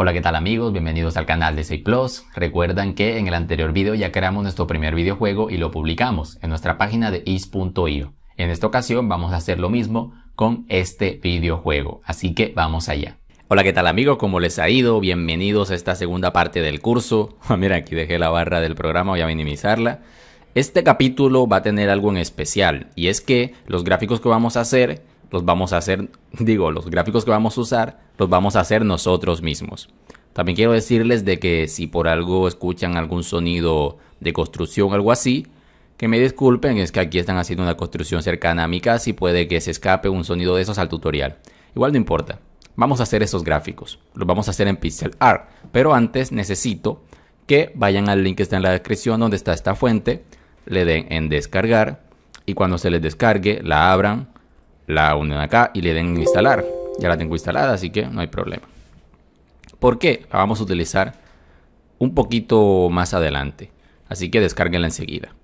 Hola, ¿qué tal amigos? Bienvenidos al canal de C Plus. Recuerdan que en el anterior video ya creamos nuestro primer videojuego y lo publicamos en nuestra página de is.io. En esta ocasión vamos a hacer lo mismo con este videojuego, así que vamos allá. Hola, ¿qué tal amigos? ¿Cómo les ha ido? Bienvenidos a esta segunda parte del curso. Ah, mira, aquí dejé la barra del programa, voy a minimizarla. Este capítulo va a tener algo en especial y es que los gráficos que vamos a hacer los vamos a hacer, digo, los gráficos que vamos a usar, los vamos a hacer nosotros mismos. También quiero decirles de que si por algo escuchan algún sonido de construcción o algo así, que me disculpen, es que aquí están haciendo una construcción cercana a mi casa y puede que se escape un sonido de esos al tutorial. Igual no importa. Vamos a hacer esos gráficos. Los vamos a hacer en pixel art, pero antes necesito que vayan al link que está en la descripción donde está esta fuente, le den en descargar y cuando se les descargue la abran la unen acá y le den instalar. Ya la tengo instalada, así que no hay problema. ¿Por qué? La vamos a utilizar un poquito más adelante, así que descárguenla enseguida.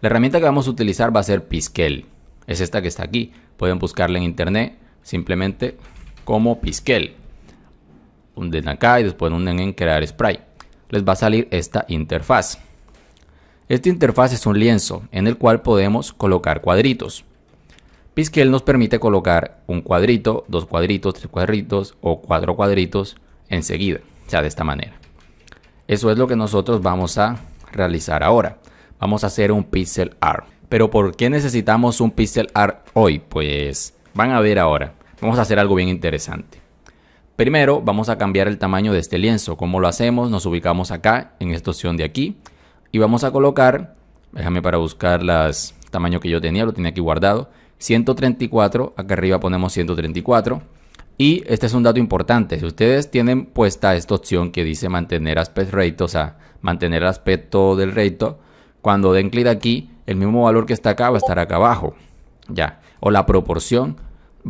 La herramienta que vamos a utilizar va a ser Piskel. Es esta que está aquí. Pueden buscarla en internet simplemente como Piskel. Unden acá y después unen en crear spray. Les va a salir esta interfaz. Esta interfaz es un lienzo en el cual podemos colocar cuadritos. Piskel nos permite colocar un cuadrito, dos cuadritos, tres cuadritos o cuatro cuadritos enseguida, o sea, de esta manera. Eso es lo que nosotros vamos a realizar ahora. Vamos a hacer un pixel art. Pero ¿por qué necesitamos un pixel art hoy? Pues van a ver ahora. Vamos a hacer algo bien interesante. Primero vamos a cambiar el tamaño de este lienzo. ¿Cómo lo hacemos? Nos ubicamos acá en esta opción de aquí y vamos a colocar, déjame para buscar el tamaño que yo tenía, lo tenía aquí guardado 134, acá arriba ponemos 134. Y este es un dato importante, si ustedes tienen puesta esta opción que dice mantener aspect rate, o sea, mantener aspecto del reto. cuando den clic aquí, el mismo valor que está acá va a estar acá abajo, ya, o la proporción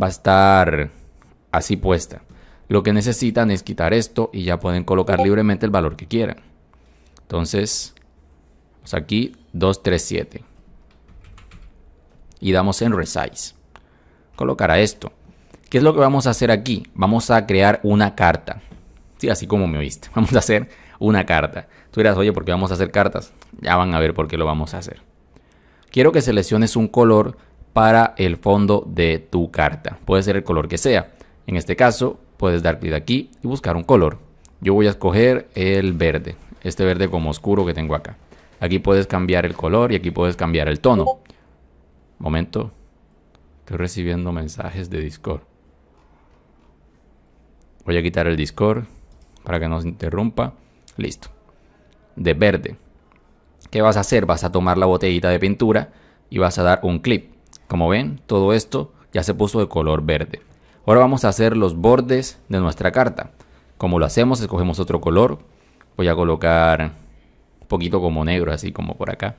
va a estar así puesta. Lo que necesitan es quitar esto y ya pueden colocar libremente el valor que quieran. Entonces, aquí 237 y damos en resize. Colocará esto. ¿Qué es lo que vamos a hacer aquí? Vamos a crear una carta. Sí, así como me oíste. Vamos a hacer una carta. Tú dirás, oye, ¿por qué vamos a hacer cartas? Ya van a ver por qué lo vamos a hacer. Quiero que selecciones un color para el fondo de tu carta. Puede ser el color que sea. En este caso, puedes dar clic aquí y buscar un color. Yo voy a escoger el verde. Este verde como oscuro que tengo acá. Aquí puedes cambiar el color y aquí puedes cambiar el tono. Momento, estoy recibiendo mensajes de Discord. Voy a quitar el Discord para que no se interrumpa. Listo. De verde. ¿Qué vas a hacer? Vas a tomar la botellita de pintura y vas a dar un clip. Como ven, todo esto ya se puso de color verde. Ahora vamos a hacer los bordes de nuestra carta. Como lo hacemos, escogemos otro color. Voy a colocar un poquito como negro, así como por acá.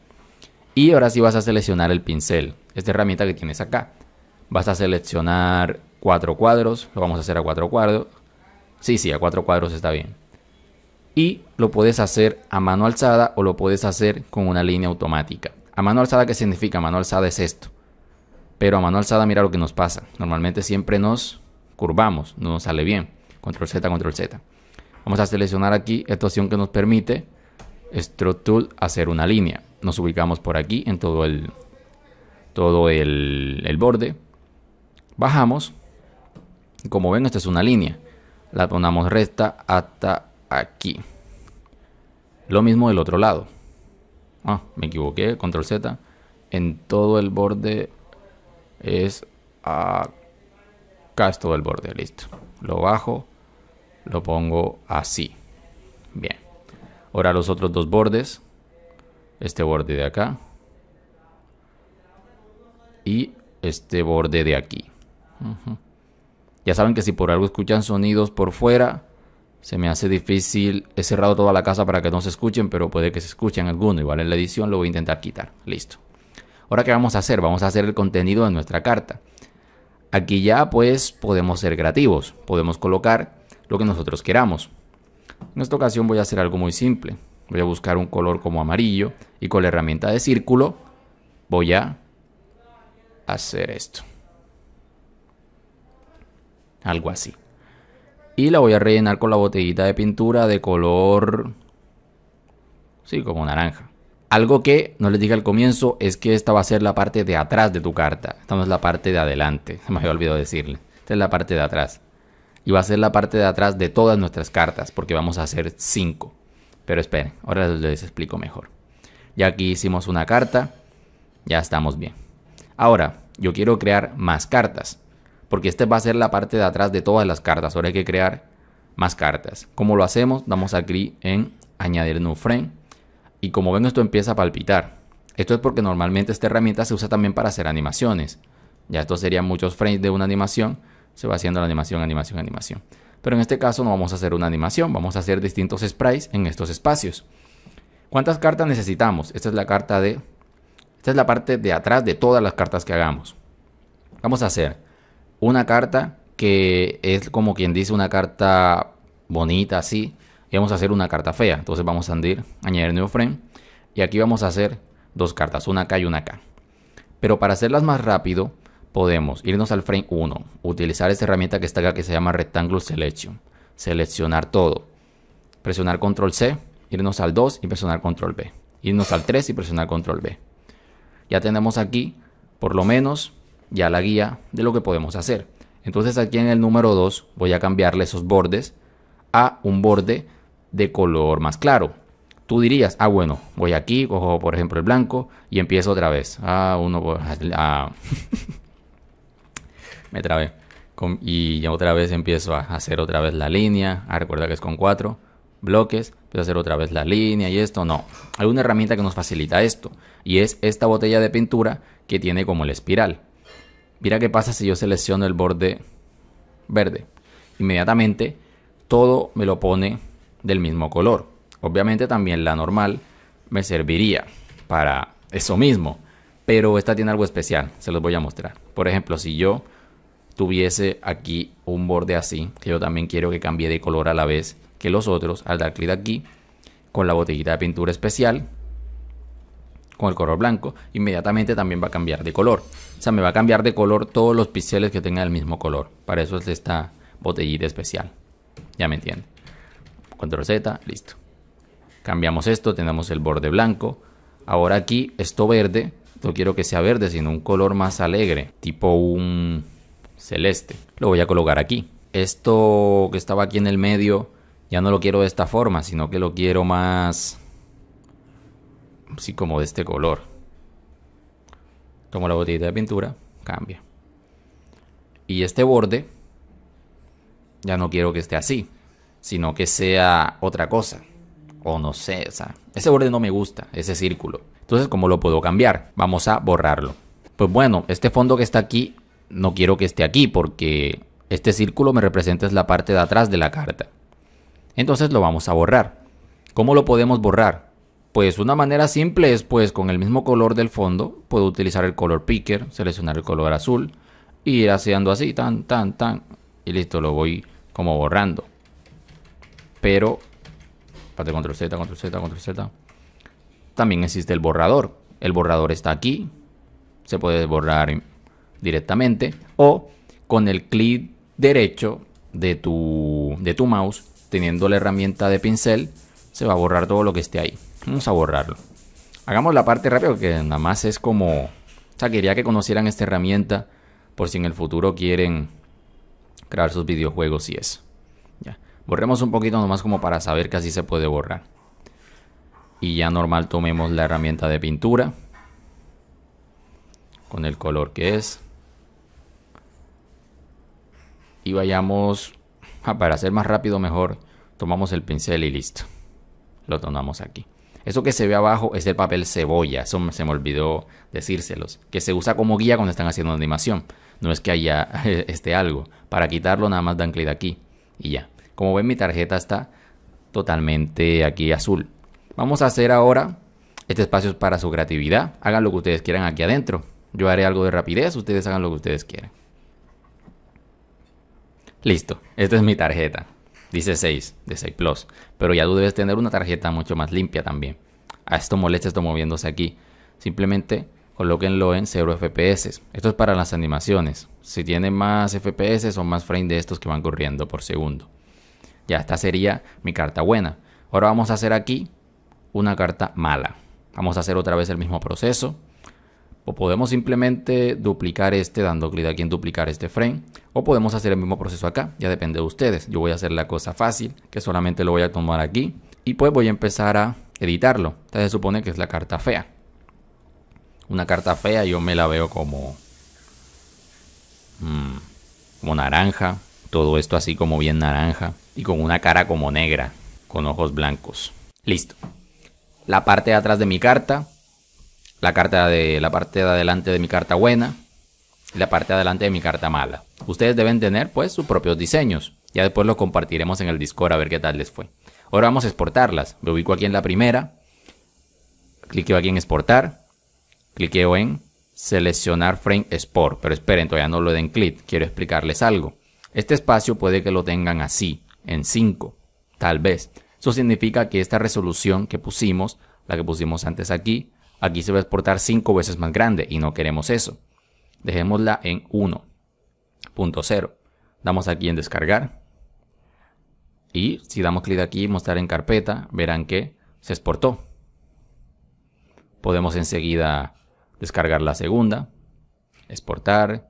Y ahora sí vas a seleccionar el pincel esta herramienta que tienes acá. Vas a seleccionar cuatro cuadros, lo vamos a hacer a cuatro cuadros. Sí, sí, a cuatro cuadros está bien. Y lo puedes hacer a mano alzada o lo puedes hacer con una línea automática. A mano alzada, ¿qué significa? A mano alzada es esto. Pero a mano alzada, mira lo que nos pasa. Normalmente siempre nos curvamos, no nos sale bien. Control Z, Control Z. Vamos a seleccionar aquí esta opción que nos permite Stroke Tool hacer una línea. Nos ubicamos por aquí en todo el, todo el, borde. Bajamos. Como ven, esta es una línea. La ponemos recta hasta aquí. Lo mismo del otro lado. Ah, me equivoqué. Control Z. En todo el borde es acá es todo el borde. Listo. Lo bajo. Lo pongo así. Bien. Ahora los otros dos bordes. Este borde de acá y este borde de aquí. Ya saben que si por algo escuchan sonidos por fuera, se me hace difícil. He cerrado toda la casa para que no se escuchen, pero puede que se escuchen alguno. Igual en la edición lo voy a intentar quitar. Listo. Ahora, ¿qué vamos a hacer? Vamos a hacer el contenido de nuestra carta. Aquí ya, pues, podemos ser creativos. Podemos colocar lo que nosotros queramos. En esta ocasión voy a hacer algo muy simple. Voy a buscar un color como amarillo y con la herramienta de círculo voy a hacer esto. Algo así. Y la voy a rellenar con la botellita de pintura de color... Sí, como naranja. Algo que no les dije al comienzo es que esta va a ser la parte de atrás de tu carta. Esta no es la parte de adelante. Se me había olvidado decirle. Esta es la parte de atrás. Y va a ser la parte de atrás de todas nuestras cartas porque vamos a hacer 5. Pero esperen, ahora les explico mejor. Ya aquí hicimos una carta. Ya estamos bien. Ahora, yo quiero crear más cartas, porque esta va a ser la parte de atrás de todas las cartas. Ahora hay que crear más cartas. ¿Cómo lo hacemos? Damos aquí en añadir new frame. Y como ven, esto empieza a palpitar. Esto es porque normalmente esta herramienta se usa también para hacer animaciones. Ya esto serían muchos frames de una animación. Se va haciendo la animación, animación, animación. Pero en este caso no vamos a hacer una animación, vamos a hacer distintos sprites en estos espacios. ¿Cuántas cartas necesitamos? Esta es la carta de esta es la parte de atrás de todas las cartas que hagamos. Vamos a hacer una carta que es como quien dice una carta bonita así. Y vamos a hacer una carta fea. Entonces vamos a añadir, añadir new frame. Y aquí vamos a hacer dos cartas, una acá y una acá. Pero para hacerlas más rápido, podemos irnos al frame 1, utilizar esta herramienta que está acá que se llama Rectangle Selection, seleccionar todo, presionar Control C, irnos al 2 y presionar Control B, irnos al 3 y presionar Control B ya tenemos aquí, por lo menos, ya la guía de lo que podemos hacer. Entonces aquí en el número 2 voy a cambiarle esos bordes a un borde de color más claro. Tú dirías, ah bueno, voy aquí, cojo por ejemplo el blanco y empiezo otra vez. Ah, uno... Ah. Me trabé. Y ya otra vez empiezo a hacer otra vez la línea. Ah, recuerda que es con cuatro bloques. Empiezo a hacer otra vez la línea y esto. No, hay una herramienta que nos facilita esto. Y es esta botella de pintura que tiene como la espiral. Mira qué pasa si yo selecciono el borde verde. Inmediatamente todo me lo pone del mismo color. Obviamente también la normal me serviría para eso mismo. Pero esta tiene algo especial, se los voy a mostrar. Por ejemplo, si yo tuviese aquí un borde así, que yo también quiero que cambie de color a la vez que los otros, al dar clic aquí, con la botellita de pintura especial, el color blanco, inmediatamente también va a cambiar de color. O sea, me va a cambiar de color todos los píxeles que tengan el mismo color. Para eso es esta botellita especial. Ya me entienden. Control Z, listo. Cambiamos esto, tenemos el borde blanco. Ahora aquí, esto verde, no quiero que sea verde, sino un color más alegre, tipo un celeste. Lo voy a colocar aquí. Esto que estaba aquí en el medio, ya no lo quiero de esta forma, sino que lo quiero más sí, como de este color. Como la botellita de pintura, cambia. Y este borde, ya no quiero que esté así, sino que sea otra cosa. O no sé, o sea, ese borde no me gusta, ese círculo. Entonces, ¿cómo lo puedo cambiar? Vamos a borrarlo. Pues bueno, este fondo que está aquí, no quiero que esté aquí porque este círculo me representa es la parte de atrás de la carta. Entonces lo vamos a borrar. ¿Cómo lo podemos borrar? Pues una manera simple es pues con el mismo color del fondo, puedo utilizar el color picker, seleccionar el color azul y ir haciendo así, tan, tan, tan. Y listo, lo voy como borrando. Pero, parte control Z, control Z, control Z. También existe el borrador. El borrador está aquí. Se puede borrar directamente. O con el clic derecho de tu, de tu mouse, teniendo la herramienta de pincel, se va a borrar todo lo que esté ahí. Vamos a borrarlo. Hagamos la parte rápida que nada más es como... O sea, quería que conocieran esta herramienta por si en el futuro quieren crear sus videojuegos y eso. Ya. Borremos un poquito nomás como para saber que así se puede borrar. Y ya normal tomemos la herramienta de pintura. Con el color que es. Y vayamos... Ah, para hacer más rápido mejor, tomamos el pincel y listo. Lo tomamos aquí. Eso que se ve abajo es el papel cebolla, eso se me olvidó decírselos, que se usa como guía cuando están haciendo animación. No es que haya este algo. Para quitarlo nada más dan clic aquí y ya. Como ven mi tarjeta está totalmente aquí azul. Vamos a hacer ahora este espacio es para su creatividad. Hagan lo que ustedes quieran aquí adentro. Yo haré algo de rapidez, ustedes hagan lo que ustedes quieran. Listo, esta es mi tarjeta. Dice 6 de 6 Plus. Pero ya tú debes tener una tarjeta mucho más limpia también. A esto molesta esto moviéndose aquí. Simplemente colóquenlo en 0 FPS. Esto es para las animaciones. Si tiene más FPS son más frames de estos que van corriendo por segundo. Ya esta sería mi carta buena. Ahora vamos a hacer aquí una carta mala. Vamos a hacer otra vez el mismo proceso. O podemos simplemente duplicar este dando clic aquí en duplicar este frame. O podemos hacer el mismo proceso acá, ya depende de ustedes. Yo voy a hacer la cosa fácil, que solamente lo voy a tomar aquí. Y pues voy a empezar a editarlo. entonces se supone que es la carta fea. Una carta fea yo me la veo como... Mm, como naranja. Todo esto así como bien naranja. Y con una cara como negra, con ojos blancos. Listo. La parte de atrás de mi carta la carta de la parte de adelante de mi carta buena y la parte de adelante de mi carta mala. Ustedes deben tener pues sus propios diseños. Ya después los compartiremos en el Discord a ver qué tal les fue. Ahora vamos a exportarlas. Me ubico aquí en la primera. Cliqueo aquí en exportar. Cliqueo en seleccionar frame export. Pero esperen, todavía no lo den clic. Quiero explicarles algo. Este espacio puede que lo tengan así, en 5, tal vez. Eso significa que esta resolución que pusimos, la que pusimos antes aquí, Aquí se va a exportar 5 veces más grande y no queremos eso. Dejémosla en 1.0. Damos aquí en descargar. Y si damos clic aquí, mostrar en carpeta, verán que se exportó. Podemos enseguida descargar la segunda, exportar,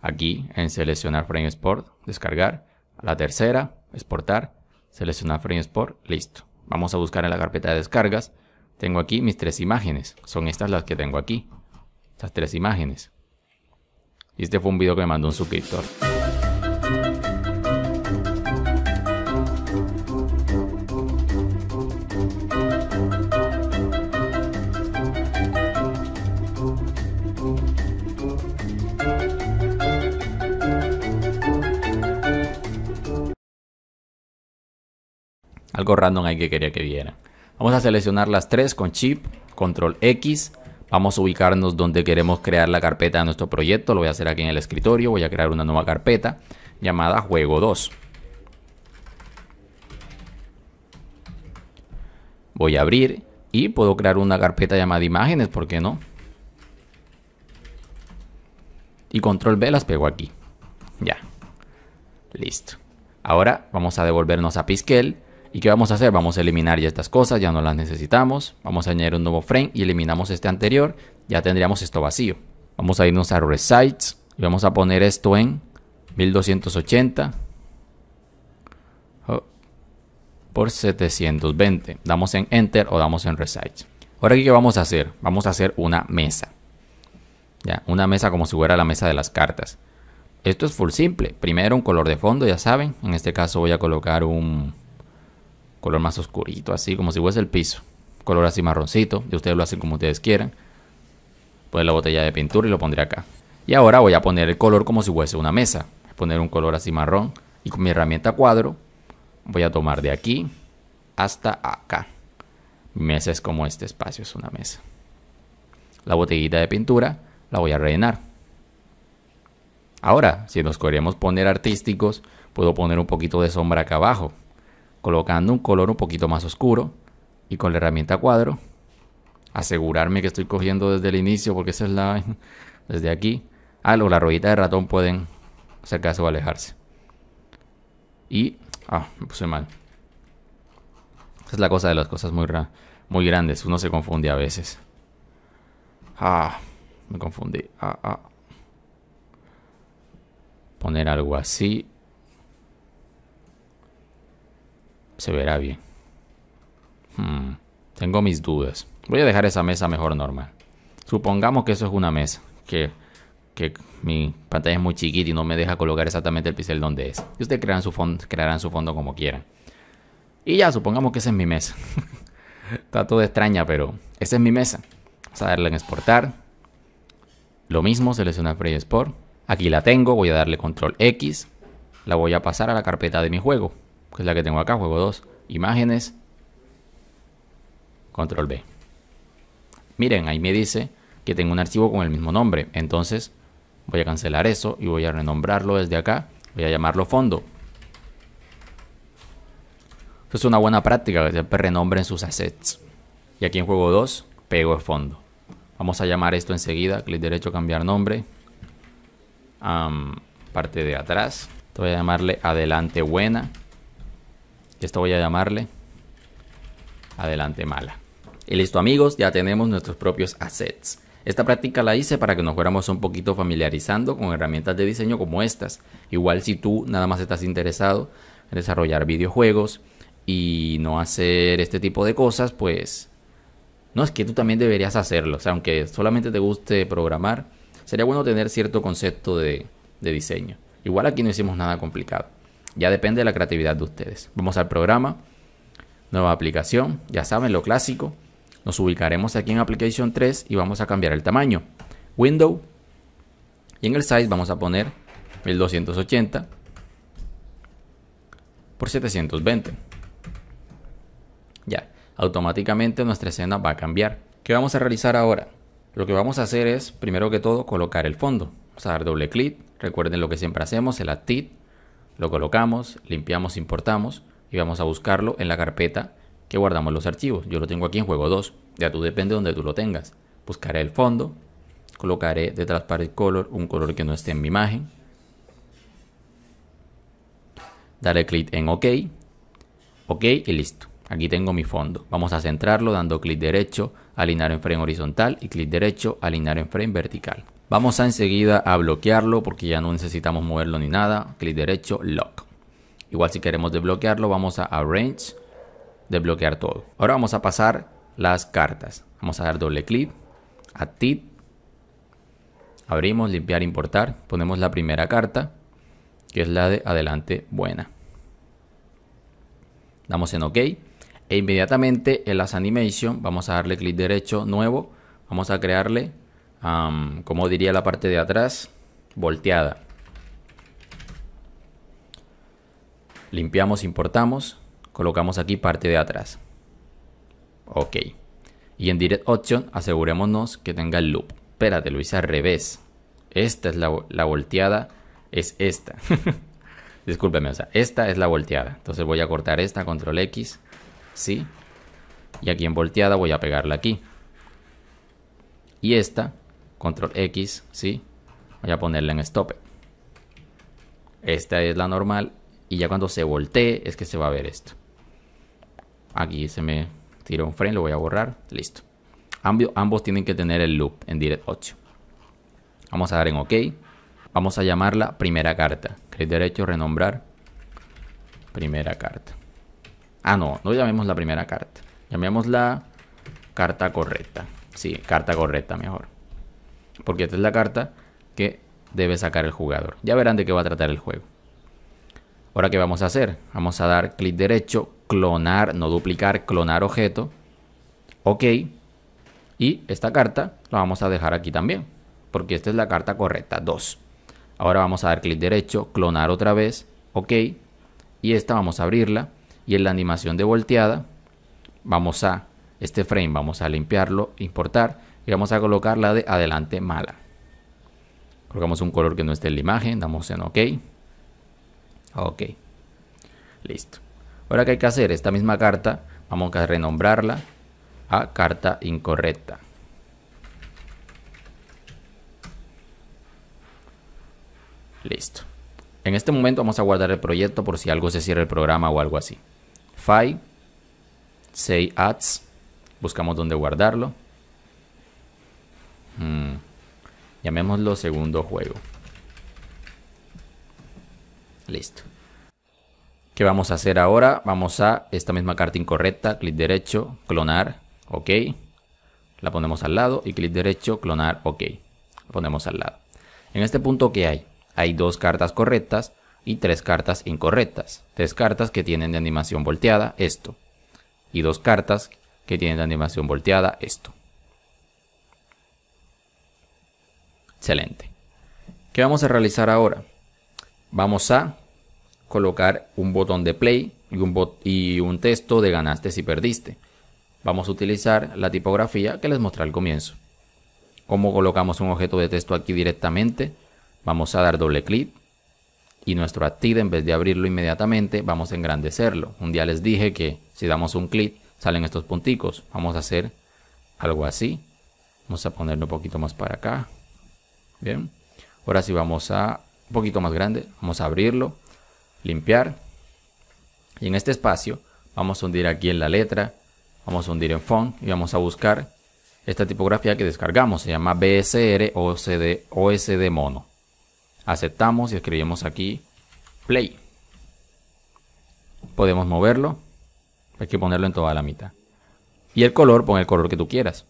aquí en seleccionar Frame Export, descargar, la tercera, exportar, seleccionar Frame Export, listo. Vamos a buscar en la carpeta de descargas tengo aquí mis tres imágenes. Son estas las que tengo aquí. Estas tres imágenes. Y este fue un video que me mandó un suscriptor. Algo random hay que quería que vieran Vamos a seleccionar las tres con chip, Control X. Vamos a ubicarnos donde queremos crear la carpeta de nuestro proyecto. Lo voy a hacer aquí en el escritorio. Voy a crear una nueva carpeta llamada Juego 2. Voy a abrir y puedo crear una carpeta llamada imágenes, ¿por qué no? Y control B las pego aquí. Ya. Listo. Ahora vamos a devolvernos a Pisquel ¿Y qué vamos a hacer? Vamos a eliminar ya estas cosas, ya no las necesitamos. Vamos a añadir un nuevo frame y eliminamos este anterior. Ya tendríamos esto vacío. Vamos a irnos a Resize y vamos a poner esto en 1280 por 720. Damos en Enter o damos en Resize. Ahora ¿qué vamos a hacer? Vamos a hacer una mesa. Ya, una mesa como si fuera la mesa de las cartas. Esto es full simple. Primero un color de fondo, ya saben. En este caso voy a colocar un color más oscurito, así como si fuese el piso, color así marroncito, y ustedes lo hacen como ustedes quieran. Poner la botella de pintura y lo pondré acá. Y ahora voy a poner el color como si fuese una mesa, poner un color así marrón y con mi herramienta cuadro voy a tomar de aquí hasta acá. Mi mesa es como este espacio, es una mesa. La botellita de pintura la voy a rellenar. Ahora, si nos queremos poner artísticos, puedo poner un poquito de sombra acá abajo colocando un color un poquito más oscuro y con la herramienta cuadro asegurarme que estoy cogiendo desde el inicio porque esa es la desde aquí algo ah, la ruedita de ratón pueden acercarse caso o alejarse y ah me puse mal es la cosa de las cosas muy muy grandes uno se confunde a veces ah me confundí ah, ah. poner algo así Se verá bien. Hmm, tengo mis dudas. Voy a dejar esa mesa mejor normal. Supongamos que eso es una mesa. Que, mi pantalla es muy chiquita y no me deja colocar exactamente el pincel donde es. Y ustedes crearán su, fondo, su fondo como quieran. Y ya, supongamos que esa es mi mesa. Está toda extraña, pero esa es mi mesa. Vamos a darle en exportar. Lo mismo, seleccionar Free Export. Aquí la tengo, voy a darle control X. La voy a pasar a la carpeta de mi juego que es la que tengo acá, juego 2, imágenes, control B. Miren, ahí me dice que tengo un archivo con el mismo nombre, entonces voy a cancelar eso y voy a renombrarlo desde acá, voy a llamarlo fondo. es una buena práctica, que siempre renombren sus assets. Y aquí en juego 2, pego el fondo. Vamos a llamar esto enseguida, clic derecho, cambiar nombre. parte de atrás, voy a llamarle adelante buena esto voy a llamarle adelante mala. Y listo amigos, ya tenemos nuestros propios assets. Esta práctica la hice para que nos fuéramos un poquito familiarizando con herramientas de diseño como estas. Igual si tú nada más estás interesado en desarrollar videojuegos y no hacer este tipo de cosas, pues no es que tú también deberías hacerlo. O sea, aunque solamente te guste programar, sería bueno tener cierto concepto de, de diseño. Igual aquí no hicimos nada complicado. Ya depende de la creatividad de ustedes. Vamos al programa, nueva aplicación, ya saben lo clásico. Nos ubicaremos aquí en Application 3 y vamos a cambiar el tamaño. Window. Y en el size vamos a poner 1280 por 720. Ya, automáticamente nuestra escena va a cambiar. ¿Qué vamos a realizar ahora? Lo que vamos a hacer es, primero que todo, colocar el fondo. Vamos a dar doble clic. Recuerden lo que siempre hacemos, el Active. Lo colocamos, limpiamos, importamos y vamos a buscarlo en la carpeta que guardamos los archivos. Yo lo tengo aquí en juego 2, ya tú depende de donde tú lo tengas. Buscaré el fondo, colocaré detrás para el color un color que no esté en mi imagen. Daré clic en OK, OK y listo. Aquí tengo mi fondo. Vamos a centrarlo dando clic derecho, alinear en frame horizontal y clic derecho, alinear en frame vertical. Vamos enseguida a bloquearlo porque ya no necesitamos moverlo ni nada. Clic derecho, lock. Igual si queremos desbloquearlo, vamos a arrange, desbloquear todo. Ahora vamos a pasar las cartas. Vamos a dar doble clic, a tip, abrimos, limpiar, importar. Ponemos la primera carta, que es la de adelante buena. Damos en OK. E inmediatamente en las animation vamos a darle clic derecho nuevo. Vamos a crearle como diría la parte de atrás, volteada. Limpiamos, importamos, colocamos aquí parte de atrás. Ok. Y en Direct Option asegurémonos que tenga el loop. Espérate, lo hice al revés. Esta es la, la volteada, es esta. Discúlpeme, o sea, esta es la volteada. Entonces voy a cortar esta, control X, sí. Y aquí en volteada voy a pegarla aquí. Y esta control X, ¿sí? Voy a ponerla en stop. Esta es la normal y ya cuando se voltee es que se va a ver esto. Aquí se me tiró un frame, lo voy a borrar, listo. ambos tienen que tener el loop en Direct 8. Vamos a dar en OK. Vamos a llamarla primera carta. Clic derecho, renombrar. Primera carta. Ah, no, no llamemos la primera carta. la carta correcta. Sí, carta correcta mejor porque esta es la carta que debe sacar el jugador. Ya verán de qué va a tratar el juego. Ahora, ¿qué vamos a hacer? Vamos a dar clic derecho, clonar, no duplicar, clonar objeto. Ok. Y esta carta la vamos a dejar aquí también, porque esta es la carta correcta, 2. Ahora vamos a dar clic derecho, clonar otra vez, ok. Y esta vamos a abrirla. Y en la animación de volteada, vamos a, este frame vamos a limpiarlo, importar y vamos a colocar la de adelante mala. Colocamos un color que no esté en la imagen, damos en OK. OK. Listo. Ahora que hay que hacer esta misma carta, vamos a renombrarla a carta incorrecta. Listo. En este momento vamos a guardar el proyecto por si algo se cierra el programa o algo así. File, Say Ads, buscamos dónde guardarlo. Mm. Llamémoslo segundo juego. Listo. ¿Qué vamos a hacer ahora? Vamos a esta misma carta incorrecta, clic derecho, clonar, ok. La ponemos al lado y clic derecho, clonar, ok. La ponemos al lado. En este punto, ¿qué hay? Hay dos cartas correctas y tres cartas incorrectas. Tres cartas que tienen de animación volteada, esto. Y dos cartas que tienen de animación volteada, esto. Excelente. ¿Qué vamos a realizar ahora? Vamos a colocar un botón de play y un, y un texto de ganaste si perdiste. Vamos a utilizar la tipografía que les mostré al comienzo. ¿Cómo colocamos un objeto de texto aquí directamente? Vamos a dar doble clic y nuestro active en vez de abrirlo inmediatamente vamos a engrandecerlo. Un día les dije que si damos un clic salen estos punticos. Vamos a hacer algo así. Vamos a ponerlo un poquito más para acá. Bien. Ahora sí vamos a un poquito más grande. Vamos a abrirlo, limpiar. Y en este espacio vamos a hundir aquí en la letra. Vamos a hundir en font y vamos a buscar esta tipografía que descargamos. Se llama BSR OSD, OSD Mono. Aceptamos y escribimos aquí play. Podemos moverlo. Hay que ponerlo en toda la mitad. Y el color, pon el color que tú quieras.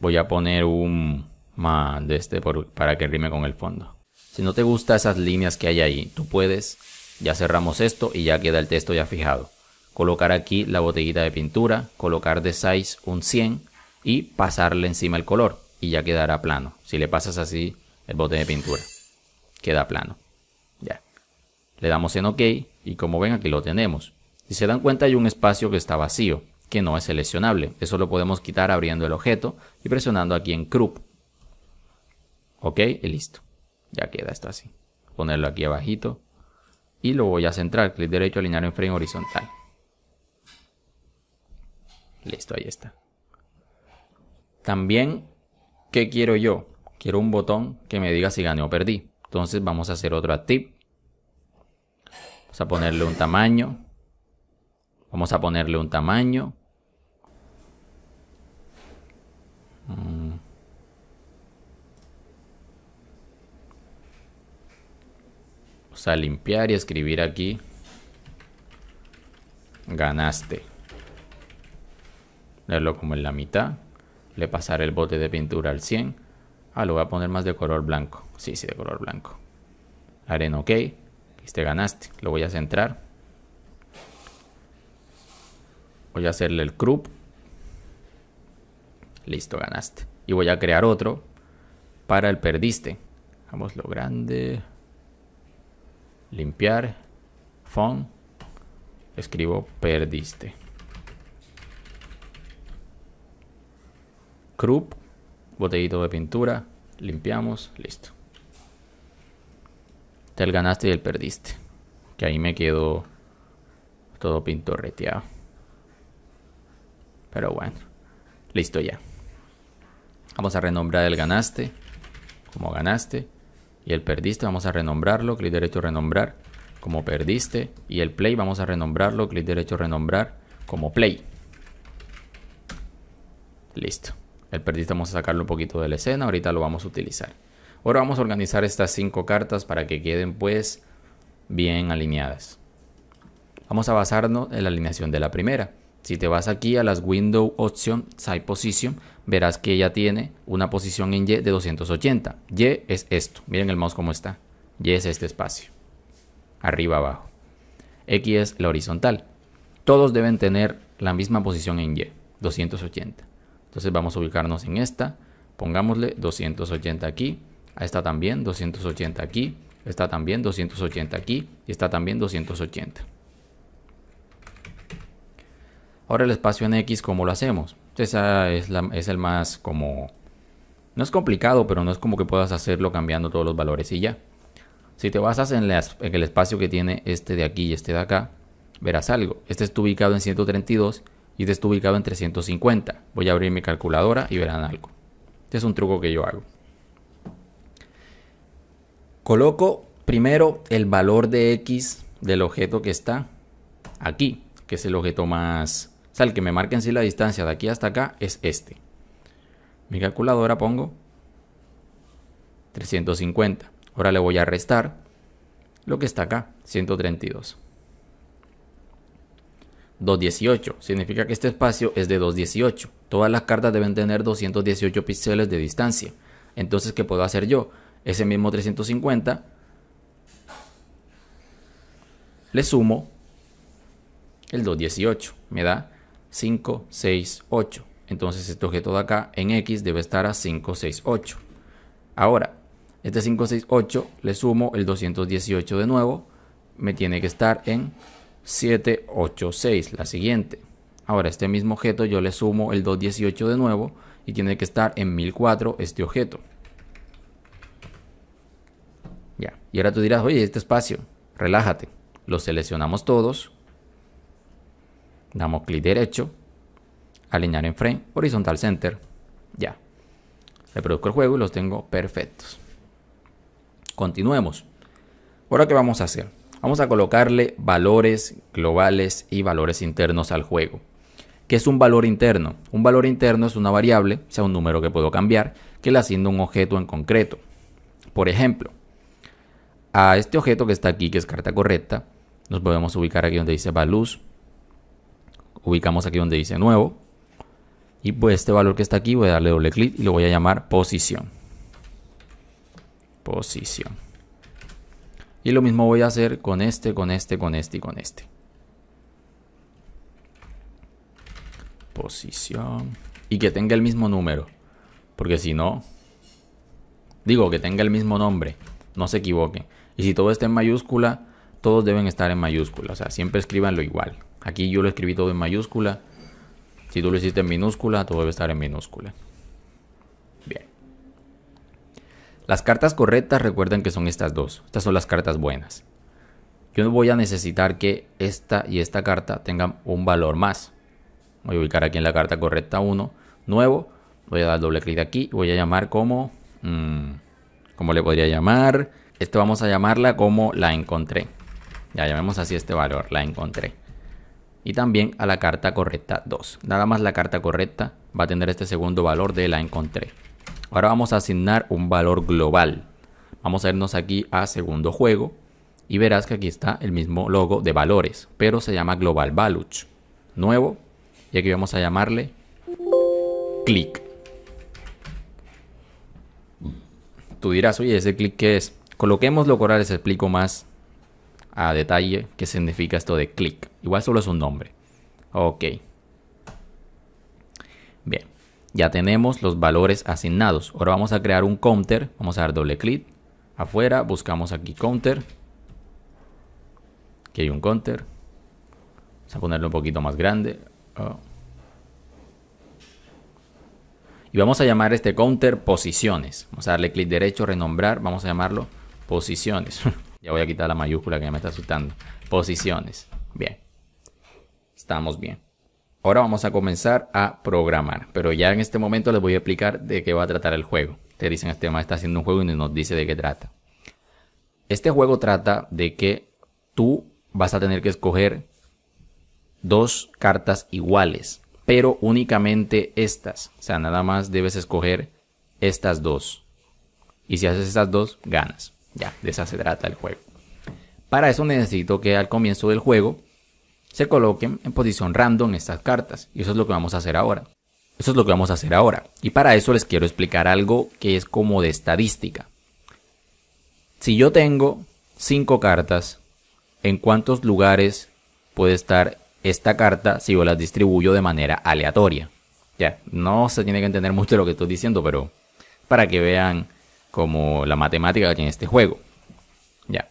Voy a poner un Mande este para que rime con el fondo. Si no te gustan esas líneas que hay ahí, tú puedes, ya cerramos esto y ya queda el texto ya fijado. Colocar aquí la botellita de pintura, colocar de size un 100 y pasarle encima el color y ya quedará plano. Si le pasas así el bote de pintura, queda plano. Ya. Le damos en OK y como ven aquí lo tenemos. Si se dan cuenta hay un espacio que está vacío, que no es seleccionable. Eso lo podemos quitar abriendo el objeto y presionando aquí en crop Ok, listo. Ya queda esto así. Ponerlo aquí abajito. Y lo voy a centrar. Clic derecho, alinear en frame horizontal. Listo, ahí está. También, ¿qué quiero yo? Quiero un botón que me diga si gané o perdí. Entonces vamos a hacer otro tip. Vamos a ponerle un tamaño. Vamos a ponerle un tamaño. Mm. a limpiar y escribir aquí. Ganaste. Leerlo como en la mitad. Le pasaré el bote de pintura al 100. Ah, lo voy a poner más de color blanco. Sí, sí, de color blanco. haré en OK. Este ganaste. Lo voy a centrar. Voy a hacerle el crop Listo, ganaste. Y voy a crear otro para el perdiste. Vamos lo grande limpiar font, escribo perdiste crup, botellito de pintura limpiamos listo te el ganaste y el perdiste que ahí me quedo todo pintorreteado pero bueno listo ya vamos a renombrar el ganaste como ganaste y el perdiste vamos a renombrarlo, clic derecho renombrar como perdiste y el play vamos a renombrarlo, clic derecho renombrar como play. Listo. El perdiste vamos a sacarlo un poquito de la escena, ahorita lo vamos a utilizar. Ahora vamos a organizar estas cinco cartas para que queden pues bien alineadas. Vamos a basarnos en la alineación de la primera. Si te vas aquí a las Window Option Side Position, verás que ella tiene una posición en Y de 280. Y es esto. Miren el mouse cómo está. Y es este espacio. Arriba, abajo. X es la horizontal. Todos deben tener la misma posición en Y, 280. Entonces vamos a ubicarnos en esta. Pongámosle 280 aquí. A esta también, 280 aquí. Esta también, 280 aquí. Y esta también, 280. Ahora el espacio en X, ¿cómo lo hacemos? Esa es, el más como... No es complicado, pero no es como que puedas hacerlo cambiando todos los valores y ya. Si te basas en, en el espacio que tiene este de aquí y este de acá, verás algo. Este está ubicado en 132 y este está ubicado en 350. Voy a abrir mi calculadora y verán algo. Este es un truco que yo hago. Coloco primero el valor de X del objeto que está aquí, que es el objeto más o sea, el que me marquen en sí la distancia de aquí hasta acá es este. Mi calculadora pongo 350. Ahora le voy a restar lo que está acá, 132. 218. Significa que este espacio es de 218. Todas las cartas deben tener 218 píxeles de distancia. Entonces, ¿qué puedo hacer yo? Ese mismo 350 le sumo el 218. Me da 5, 6, 8. Entonces este objeto de acá en X debe estar a 5, 6, 8. Ahora, este 5, 6, 8 le sumo el 218 de nuevo. Me tiene que estar en 7, 8, 6, la siguiente. Ahora, este mismo objeto yo le sumo el 218 de nuevo y tiene que estar en 1004 este objeto. Ya, y ahora tú dirás, oye, este espacio, relájate. Lo seleccionamos todos, Damos clic derecho, alinear en frame, horizontal center, ya. Reproduzco el juego y los tengo perfectos. Continuemos. Ahora, ¿qué vamos a hacer? Vamos a colocarle valores globales y valores internos al juego. ¿Qué es un valor interno? Un valor interno es una variable, sea, un número que puedo cambiar, que le haciendo un objeto en concreto. Por ejemplo, a este objeto que está aquí, que es carta correcta, nos podemos ubicar aquí donde dice values, ubicamos aquí donde dice nuevo. Y pues este valor que está aquí voy a darle doble clic y lo voy a llamar posición. Posición. Y lo mismo voy a hacer con este, con este, con este y con este. Posición. Y que tenga el mismo número. Porque si no... Digo, que tenga el mismo nombre. No se equivoquen. Y si todo está en mayúscula, todos deben estar en mayúscula. O sea, siempre lo igual. Aquí yo lo escribí todo en mayúscula. Si tú lo hiciste en minúscula, todo debe estar en minúscula. Bien. Las cartas correctas recuerden que son estas dos. Estas son las cartas buenas. Yo voy a necesitar que esta y esta carta tengan un valor más. Voy a ubicar aquí en la carta correcta 1, nuevo. Voy a dar doble clic aquí. Voy a llamar como... Mm, ¿Cómo le podría llamar? Esto vamos a llamarla como la encontré. Ya llamemos así este valor, la encontré y también a la carta correcta 2. Nada más la carta correcta va a tener este segundo valor de la encontré. Ahora vamos a asignar un valor global. Vamos a irnos aquí a segundo juego y verás que aquí está el mismo logo de valores, pero se llama global Value. Nuevo y aquí vamos a llamarle click. Tú dirás, oye, ese click qué es. Coloquémoslo, ahora les explico más a detalle qué significa esto de clic Igual solo es un nombre. Ok. Bien, ya tenemos los valores asignados. Ahora vamos a crear un counter. Vamos a dar doble clic. Afuera buscamos aquí counter. Aquí hay un counter. Vamos a ponerlo un poquito más grande. Oh. Y vamos a llamar este counter posiciones. Vamos a darle clic derecho, renombrar. Vamos a llamarlo posiciones. Ya voy a quitar la mayúscula que ya me está asustando. Posiciones. Bien. Estamos bien. Ahora vamos a comenzar a programar, pero ya en este momento les voy a explicar de qué va a tratar el juego. Te dicen, este tema está haciendo un juego y nos dice de qué trata. Este juego trata de que tú vas a tener que escoger dos cartas iguales, pero únicamente estas. O sea, nada más debes escoger estas dos. Y si haces estas dos, ganas. Ya, de esa se trata el juego. Para eso necesito que al comienzo del juego se coloquen en posición random estas cartas. Y eso es lo que vamos a hacer ahora. Eso es lo que vamos a hacer ahora. Y para eso les quiero explicar algo que es como de estadística. Si yo tengo 5 cartas, ¿en cuántos lugares puede estar esta carta si yo las distribuyo de manera aleatoria? Ya, no se tiene que entender mucho lo que estoy diciendo, pero para que vean como la matemática que tiene este juego. Ya.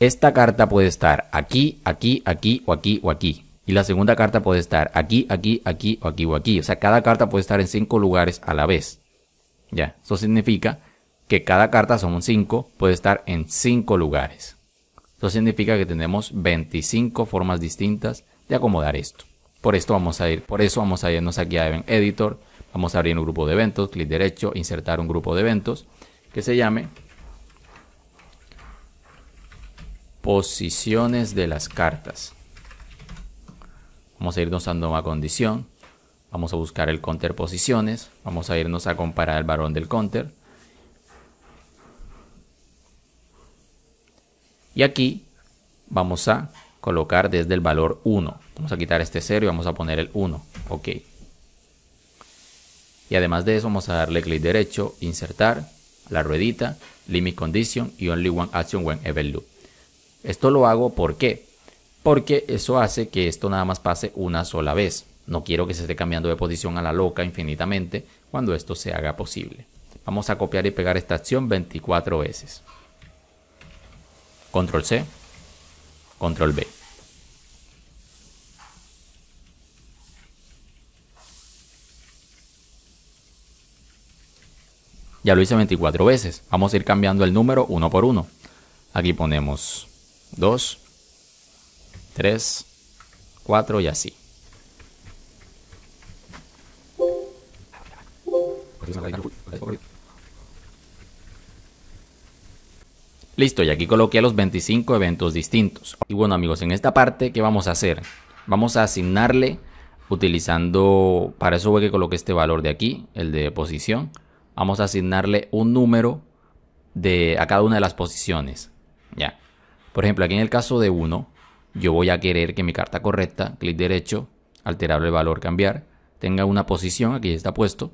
Esta carta puede estar aquí, aquí, aquí o aquí o aquí. Y la segunda carta puede estar aquí, aquí, aquí o aquí o aquí. O sea, cada carta puede estar en cinco lugares a la vez. Ya, eso significa que cada carta son 5, puede estar en cinco lugares. Eso significa que tenemos 25 formas distintas de acomodar esto. Por esto vamos a ir, por eso vamos a irnos aquí a Event Editor, Vamos a abrir un grupo de eventos, clic derecho, insertar un grupo de eventos que se llame posiciones de las cartas. Vamos a irnos a una condición. Vamos a buscar el counter posiciones. Vamos a irnos a comparar el varón del counter. Y aquí vamos a colocar desde el valor 1. Vamos a quitar este 0 y vamos a poner el 1. Ok. Y además de eso vamos a darle clic derecho, insertar, la ruedita, limit condition y only one action when event loop. Esto lo hago ¿por qué? Porque eso hace que esto nada más pase una sola vez. No quiero que se esté cambiando de posición a la loca infinitamente cuando esto se haga posible. Vamos a copiar y pegar esta acción 24 veces. Control C, Control B. Ya lo hice 24 veces. Vamos a ir cambiando el número uno por uno. Aquí ponemos 2, 3, 4 y así. Listo, y aquí coloqué los 25 eventos distintos. Y bueno amigos, en esta parte, ¿qué vamos a hacer? Vamos a asignarle utilizando, para eso voy que coloque este valor de aquí, el de posición vamos a asignarle un número de, a cada una de las posiciones. ¿ya? Por ejemplo, aquí en el caso de 1, yo voy a querer que mi carta correcta, clic derecho, alterable el valor, cambiar, tenga una posición, aquí está puesto,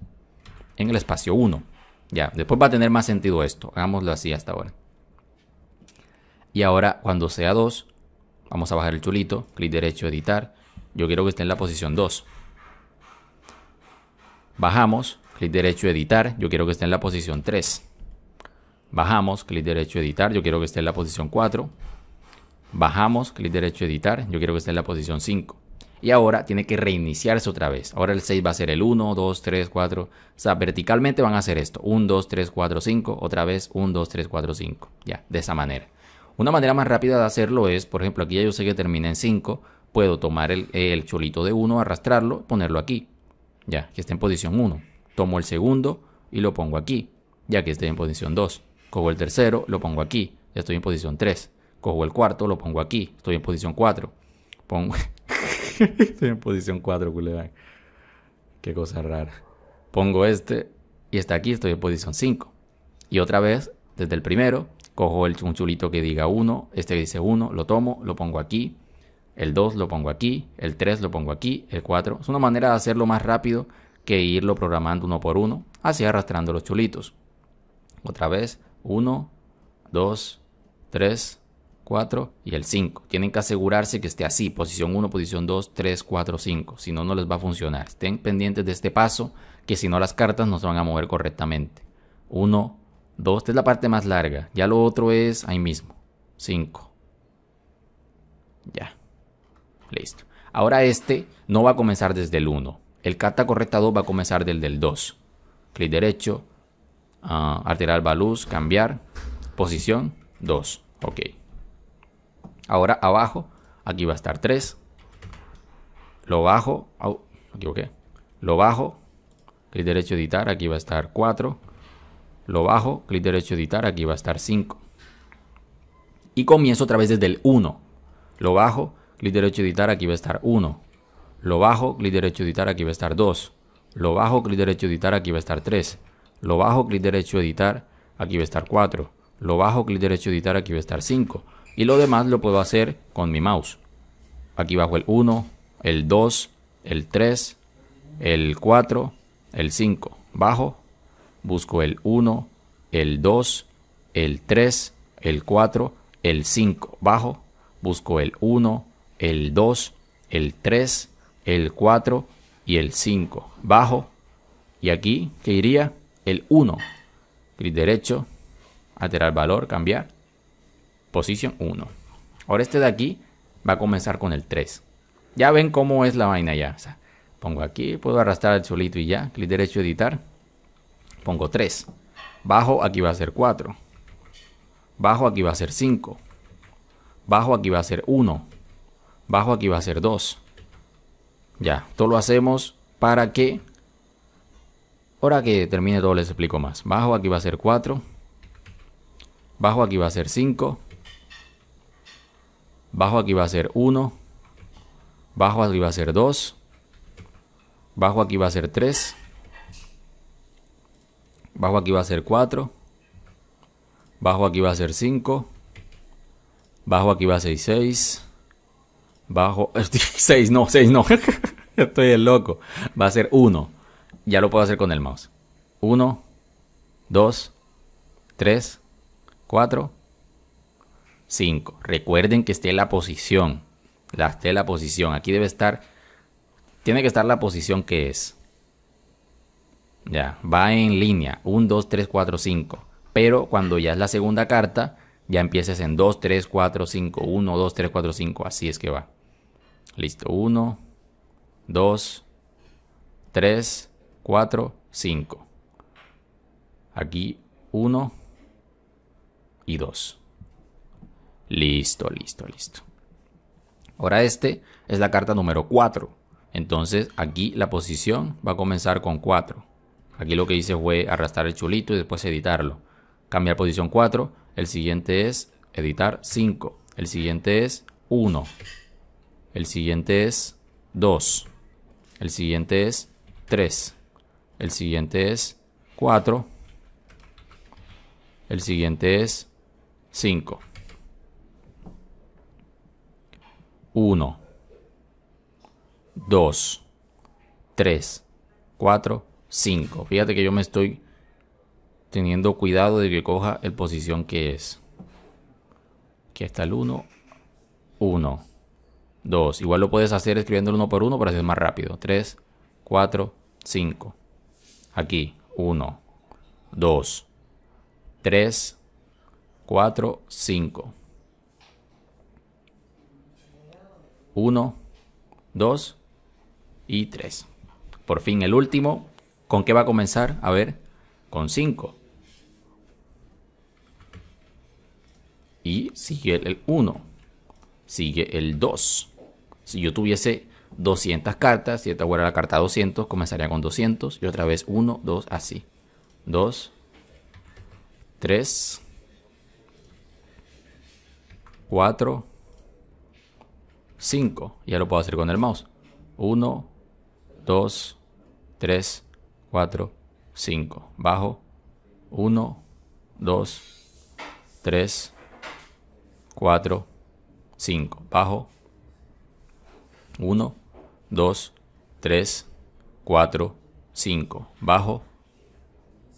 en el espacio 1. Ya, después va a tener más sentido esto, hagámoslo así hasta ahora. Y ahora cuando sea 2, vamos a bajar el chulito, clic derecho, editar, yo quiero que esté en la posición 2. Bajamos, clic derecho editar, yo quiero que esté en la posición 3. Bajamos, clic derecho editar, yo quiero que esté en la posición 4. Bajamos, clic derecho editar, yo quiero que esté en la posición 5. Y ahora tiene que reiniciarse otra vez. Ahora el 6 va a ser el 1, 2, 3, 4. O sea, verticalmente van a hacer esto. 1, 2, 3, 4, 5. Otra vez 1, 2, 3, 4, 5. Ya, de esa manera. Una manera más rápida de hacerlo es, por ejemplo, aquí ya yo sé que termina en 5. Puedo tomar el, cholito de 1, arrastrarlo, ponerlo aquí. Ya, que esté en posición 1. Tomo el segundo y lo pongo aquí, ya que estoy en posición 2. Cojo el tercero, lo pongo aquí, ya estoy en posición 3. Cojo el cuarto, lo pongo aquí, estoy en posición 4. Pongo... estoy en posición 4, culebán. Qué cosa rara. Pongo este y está aquí, estoy en posición 5. Y otra vez, desde el primero, cojo el chulito que diga 1, este que dice 1, lo tomo, lo pongo aquí, el 2 lo pongo aquí, el 3 lo pongo aquí, el 4. Es una manera de hacerlo más rápido que irlo programando uno por uno, así arrastrando los chulitos. Otra vez, 1, 2, 3, 4 y el 5. Tienen que asegurarse que esté así, posición 1, posición 2, 3, 4, 5. Si no, no les va a funcionar. Estén pendientes de este paso, que si no las cartas no se van a mover correctamente. 1, 2, esta es la parte más larga. Ya lo otro es ahí mismo. 5. Ya. Listo. Ahora este no va a comenzar desde el 1 el kata correcta 2 va a comenzar del del 2. Clic derecho, uh, alterar baluz, cambiar, posición 2. Ok. Ahora abajo, aquí va a estar 3. Lo bajo, oh, equivoqué. Lo bajo, clic derecho editar, aquí va a estar 4. Lo bajo, clic derecho editar, aquí va a estar 5. Y comienzo otra vez desde el 1. Lo bajo, clic derecho editar, aquí va a estar 1 lo bajo, clic derecho editar, aquí va a estar 2. Lo bajo, clic derecho editar, aquí va a estar 3. Lo bajo, clic derecho editar, aquí va a estar 4. Lo bajo, clic derecho editar, aquí va a estar 5. Y lo demás lo puedo hacer con mi mouse. Aquí bajo el 1, el 2, el 3, el 4, el 5. Bajo, busco el 1, el 2, el 3, el 4, el 5. Bajo, busco el 1, el 2, el 3, el 4 y el 5. Bajo. Y aquí, ¿qué iría? El 1. Clic derecho, alterar valor, cambiar. Posición 1. Ahora este de aquí va a comenzar con el 3. Ya ven cómo es la vaina ya. pongo aquí, puedo arrastrar el solito y ya. Clic derecho, editar. Pongo 3. Bajo, aquí va a ser 4. Bajo, aquí va a ser 5. Bajo, aquí va a ser 1. Bajo, aquí va a ser 2 ya, todo lo hacemos para que... Ahora que termine todo les explico más. Bajo aquí va a ser 4. Bajo aquí va a ser 5. Bajo aquí va a ser 1. Bajo aquí va a ser 2. Bajo aquí va a ser 3. Bajo aquí va a ser 4. Bajo aquí va a ser 5. Bajo aquí va a ser 6 bajo 6, no, 6 no. Estoy el loco. Va a ser 1. Ya lo puedo hacer con el mouse. 1, 2, 3, 4, 5. Recuerden que esté la posición. La esté la posición. Aquí debe estar. Tiene que estar la posición que es. Ya, va en línea. 1, 2, 3, 4, 5. Pero cuando ya es la segunda carta, ya empieces en 2, 3, 4, 5, 1, 2, 3, 4, 5, así es que va. Listo, 1, 2, 3, 4, 5. Aquí 1 y 2. Listo, listo, listo. Ahora este es la carta número 4. Entonces aquí la posición va a comenzar con 4. Aquí lo que hice fue arrastrar el chulito y después editarlo. Cambiar posición 4 el siguiente es editar 5. El siguiente es 1. El siguiente es 2. El siguiente es 3. El siguiente es 4. El siguiente es 5. 1. 2. 3. 4. 5. Fíjate que yo me estoy teniendo cuidado de que coja el posición que es. Aquí está el 1, 1, 2. Igual lo puedes hacer escribiendo el 1 por 1 para hacer más rápido. 3, 4, 5. Aquí, 1, 2, 3, 4, 5. 1, 2 y 3. Por fin el último. ¿Con qué va a comenzar? A ver, con 5. sigue el 1, sigue el 2. Si yo tuviese 200 cartas, si esta fuera la carta 200, comenzaría con 200 y otra vez 1, 2, así. 2, 3, 4, 5. Ya lo puedo hacer con el mouse. 1, 2, 3, 4, 5. Bajo. 1, 2, 3, 4, 5. Bajo. 1, 2, 3, 4, 5. Bajo.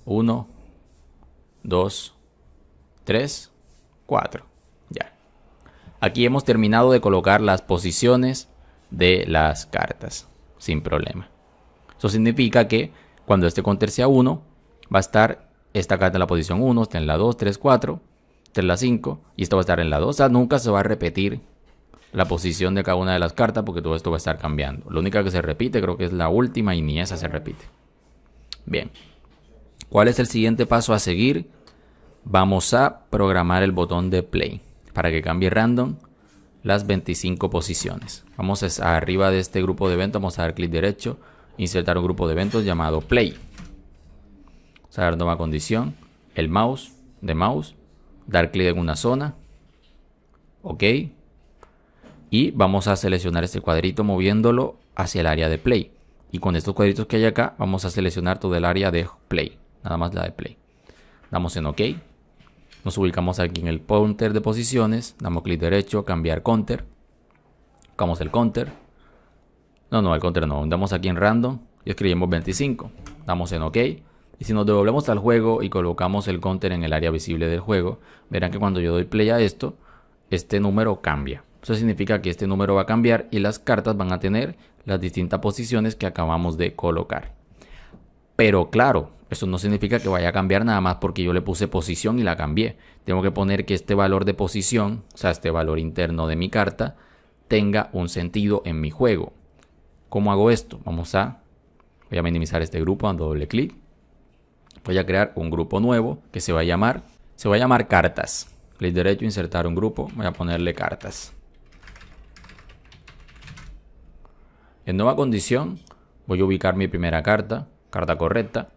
1, 2, 3, 4. Ya. Aquí hemos terminado de colocar las posiciones de las cartas sin problema. Eso significa que cuando este con sea 1, va a estar esta carta en la posición 1, está en la 2, 3, 4 en la 5 y esto va a estar en la 2. O nunca se va a repetir la posición de cada una de las cartas porque todo esto va a estar cambiando. Lo única que se repite creo que es la última y ni esa se repite. Bien. ¿Cuál es el siguiente paso a seguir? Vamos a programar el botón de play para que cambie random las 25 posiciones. Vamos a arriba de este grupo de eventos, vamos a dar clic derecho, insertar un grupo de eventos llamado play. Vamos a nueva condición, el mouse de mouse dar clic en una zona, ok, y vamos a seleccionar este cuadrito moviéndolo hacia el área de play. Y con estos cuadritos que hay acá, vamos a seleccionar todo el área de play, nada más la de play. Damos en OK. Nos ubicamos aquí en el pointer de posiciones, damos clic derecho, cambiar counter. Buscamos el counter. No, no, el counter no. Damos aquí en random y escribimos 25. Damos en OK. Y si nos devolvemos al juego y colocamos el counter en el área visible del juego, verán que cuando yo doy play a esto, este número cambia. Eso significa que este número va a cambiar y las cartas van a tener las distintas posiciones que acabamos de colocar. Pero claro, eso no significa que vaya a cambiar nada más porque yo le puse posición y la cambié. Tengo que poner que este valor de posición, o sea, este valor interno de mi carta, tenga un sentido en mi juego. ¿Cómo hago esto? Vamos a... Voy a minimizar este grupo dando doble clic voy a crear un grupo nuevo que se va a llamar, se va a llamar cartas. Clic derecho, insertar un grupo, voy a ponerle cartas. En nueva condición, voy a ubicar mi primera carta, carta correcta.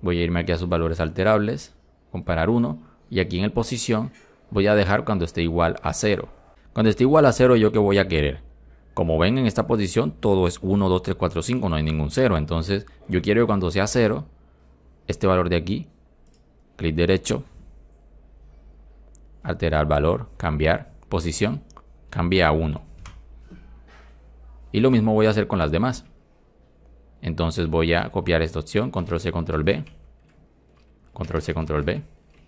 Voy a irme aquí a sus valores alterables, comparar uno, y aquí en el posición voy a dejar cuando esté igual a cero. Cuando esté igual a cero, ¿yo qué voy a querer? Como ven en esta posición, todo es 1, 2, 3, 4, 5, no hay ningún 0. Entonces, yo quiero que cuando sea 0, este valor de aquí, clic derecho, alterar valor, cambiar posición, cambia a 1. Y lo mismo voy a hacer con las demás. Entonces voy a copiar esta opción, control C, control B, control C, control B,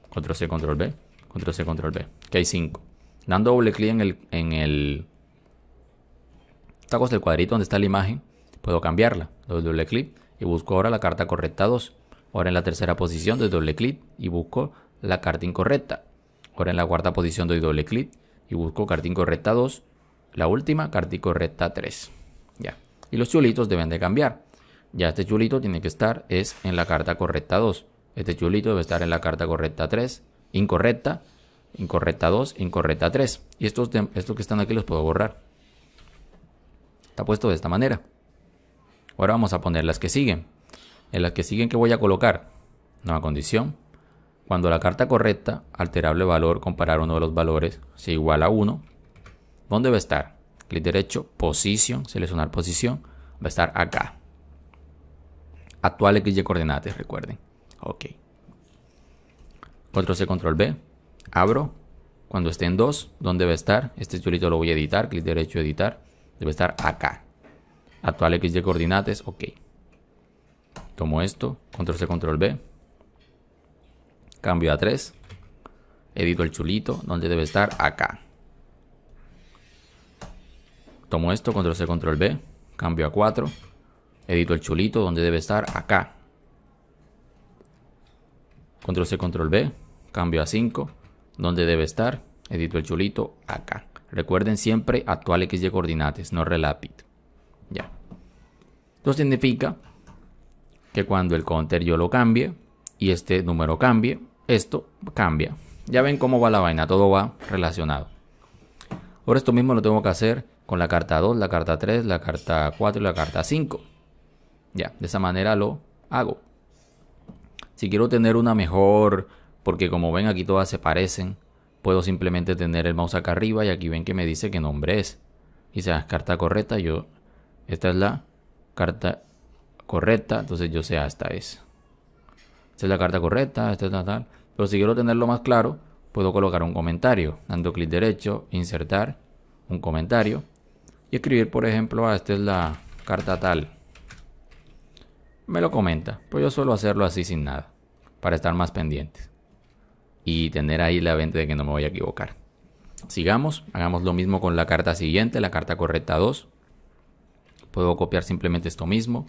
control C, control B, control C, control B, que hay 5. Dando doble clic en el, en el tacos del cuadrito donde está la imagen, puedo cambiarla. doble clic y busco ahora la carta correcta 2. Ahora en la tercera posición doy doble clic y busco la carta incorrecta. Ahora en la cuarta posición doy doble clic y busco carta incorrecta 2. La última, carta incorrecta 3. Ya. Y los chulitos deben de cambiar. Ya este chulito tiene que estar es en la carta correcta 2. Este chulito debe estar en la carta correcta 3, incorrecta, incorrecta 2, incorrecta 3. Y estos, estos que están aquí los puedo borrar. Está puesto de esta manera. Ahora vamos a poner las que siguen. En las que siguen que voy a colocar nueva condición. Cuando la carta correcta, alterable valor, comparar uno de los valores, sea igual a 1, ¿dónde va a estar? Clic derecho, posición, seleccionar posición, va a estar acá. Actual XY coordenadas, recuerden. Ok. Control C, Control B. Abro. Cuando esté en 2, ¿dónde va a estar? Este chulito lo voy a editar. Clic derecho, editar. Debe estar acá. Actual XY coordenadas, ok. Tomo esto, control C, control B. Cambio a 3. Edito el chulito, donde debe estar acá. Tomo esto, control C, control B. Cambio a 4. Edito el chulito, donde debe estar acá. Control C, control B. Cambio a 5. Donde debe estar. Edito el chulito acá. Recuerden siempre actual XY coordinates, no relapid. Ya. Esto significa que cuando el counter yo lo cambie y este número cambie, esto cambia. Ya ven cómo va la vaina, todo va relacionado. Ahora esto mismo lo tengo que hacer con la carta 2, la carta 3, la carta 4 y la carta 5. Ya, de esa manera lo hago. Si quiero tener una mejor, porque como ven aquí todas se parecen, puedo simplemente tener el mouse acá arriba y aquí ven que me dice qué nombre es. Y sea carta correcta, yo... Esta es la carta correcta, entonces yo sé, hasta ah, esa es. Esta es la carta correcta, esta es tal, tal. Pero si quiero tenerlo más claro, puedo colocar un comentario, dando clic derecho, insertar un comentario y escribir, por ejemplo, ah, esta es la carta tal. Me lo comenta, pues yo suelo hacerlo así sin nada, para estar más pendientes y tener ahí la venta de que no me voy a equivocar. Sigamos, hagamos lo mismo con la carta siguiente, la carta correcta 2. Puedo copiar simplemente esto mismo,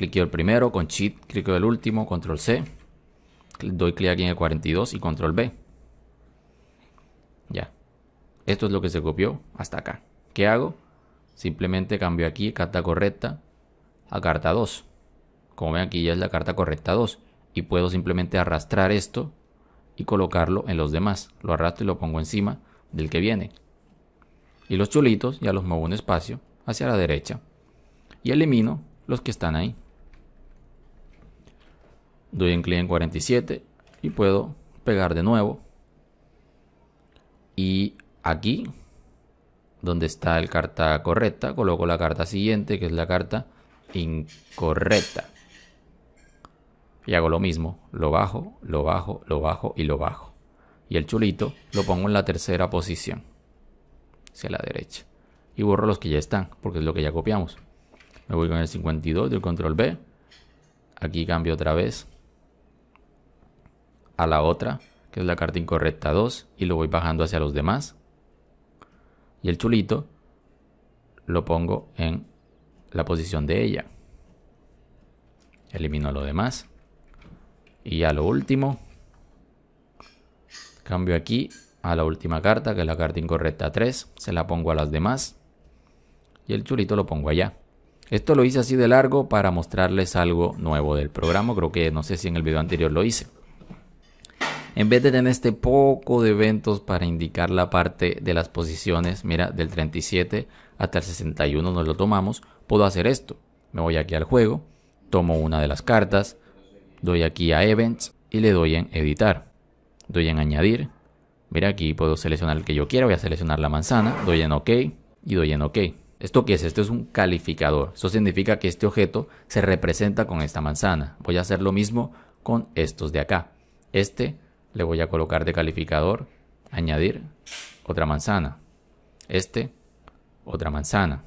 cliqueo el primero, con Shift cliqueo el último, Control C, doy clic aquí en el 42 y Control B. Ya. Esto es lo que se copió hasta acá. ¿Qué hago? Simplemente cambio aquí carta correcta a carta 2. Como ven aquí ya es la carta correcta 2 y puedo simplemente arrastrar esto y colocarlo en los demás. Lo arrastro y lo pongo encima del que viene. Y los chulitos ya los muevo un espacio hacia la derecha y elimino los que están ahí doy un clic en 47 y puedo pegar de nuevo. Y aquí, donde está la carta correcta, coloco la carta siguiente, que es la carta incorrecta. Y hago lo mismo, lo bajo, lo bajo, lo bajo y lo bajo. Y el chulito lo pongo en la tercera posición, hacia la derecha. Y borro los que ya están, porque es lo que ya copiamos. Me voy con el 52 del control B. Aquí cambio otra vez a la otra, que es la carta incorrecta 2, y lo voy bajando hacia los demás. Y el chulito lo pongo en la posición de ella. Elimino lo demás. Y a lo último, cambio aquí a la última carta, que es la carta incorrecta 3, se la pongo a las demás y el chulito lo pongo allá. Esto lo hice así de largo para mostrarles algo nuevo del programa, creo que no sé si en el video anterior lo hice. En vez de tener este poco de eventos para indicar la parte de las posiciones, mira, del 37 hasta el 61 nos lo tomamos, puedo hacer esto. Me voy aquí al juego, tomo una de las cartas, doy aquí a Events y le doy en Editar. Doy en Añadir. Mira, aquí puedo seleccionar el que yo quiera, voy a seleccionar la manzana, doy en OK y doy en OK. ¿Esto qué es? Esto es un calificador. eso significa que este objeto se representa con esta manzana. Voy a hacer lo mismo con estos de acá. Este le voy a colocar de calificador, añadir otra manzana. Este, otra manzana.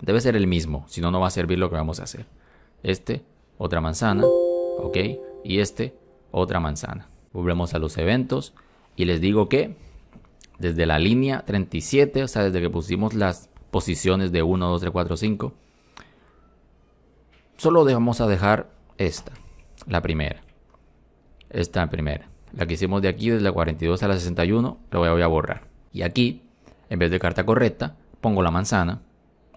Debe ser el mismo, si no, no va a servir lo que vamos a hacer. Este, otra manzana, ok, y este, otra manzana. Volvemos a los eventos y les digo que desde la línea 37, o sea, desde que pusimos las posiciones de 1, 2, 3, 4, 5, solo vamos a dejar esta, la primera. Esta primera. La que hicimos de aquí desde la 42 a la 61 la voy a borrar. Y aquí, en vez de carta correcta, pongo la manzana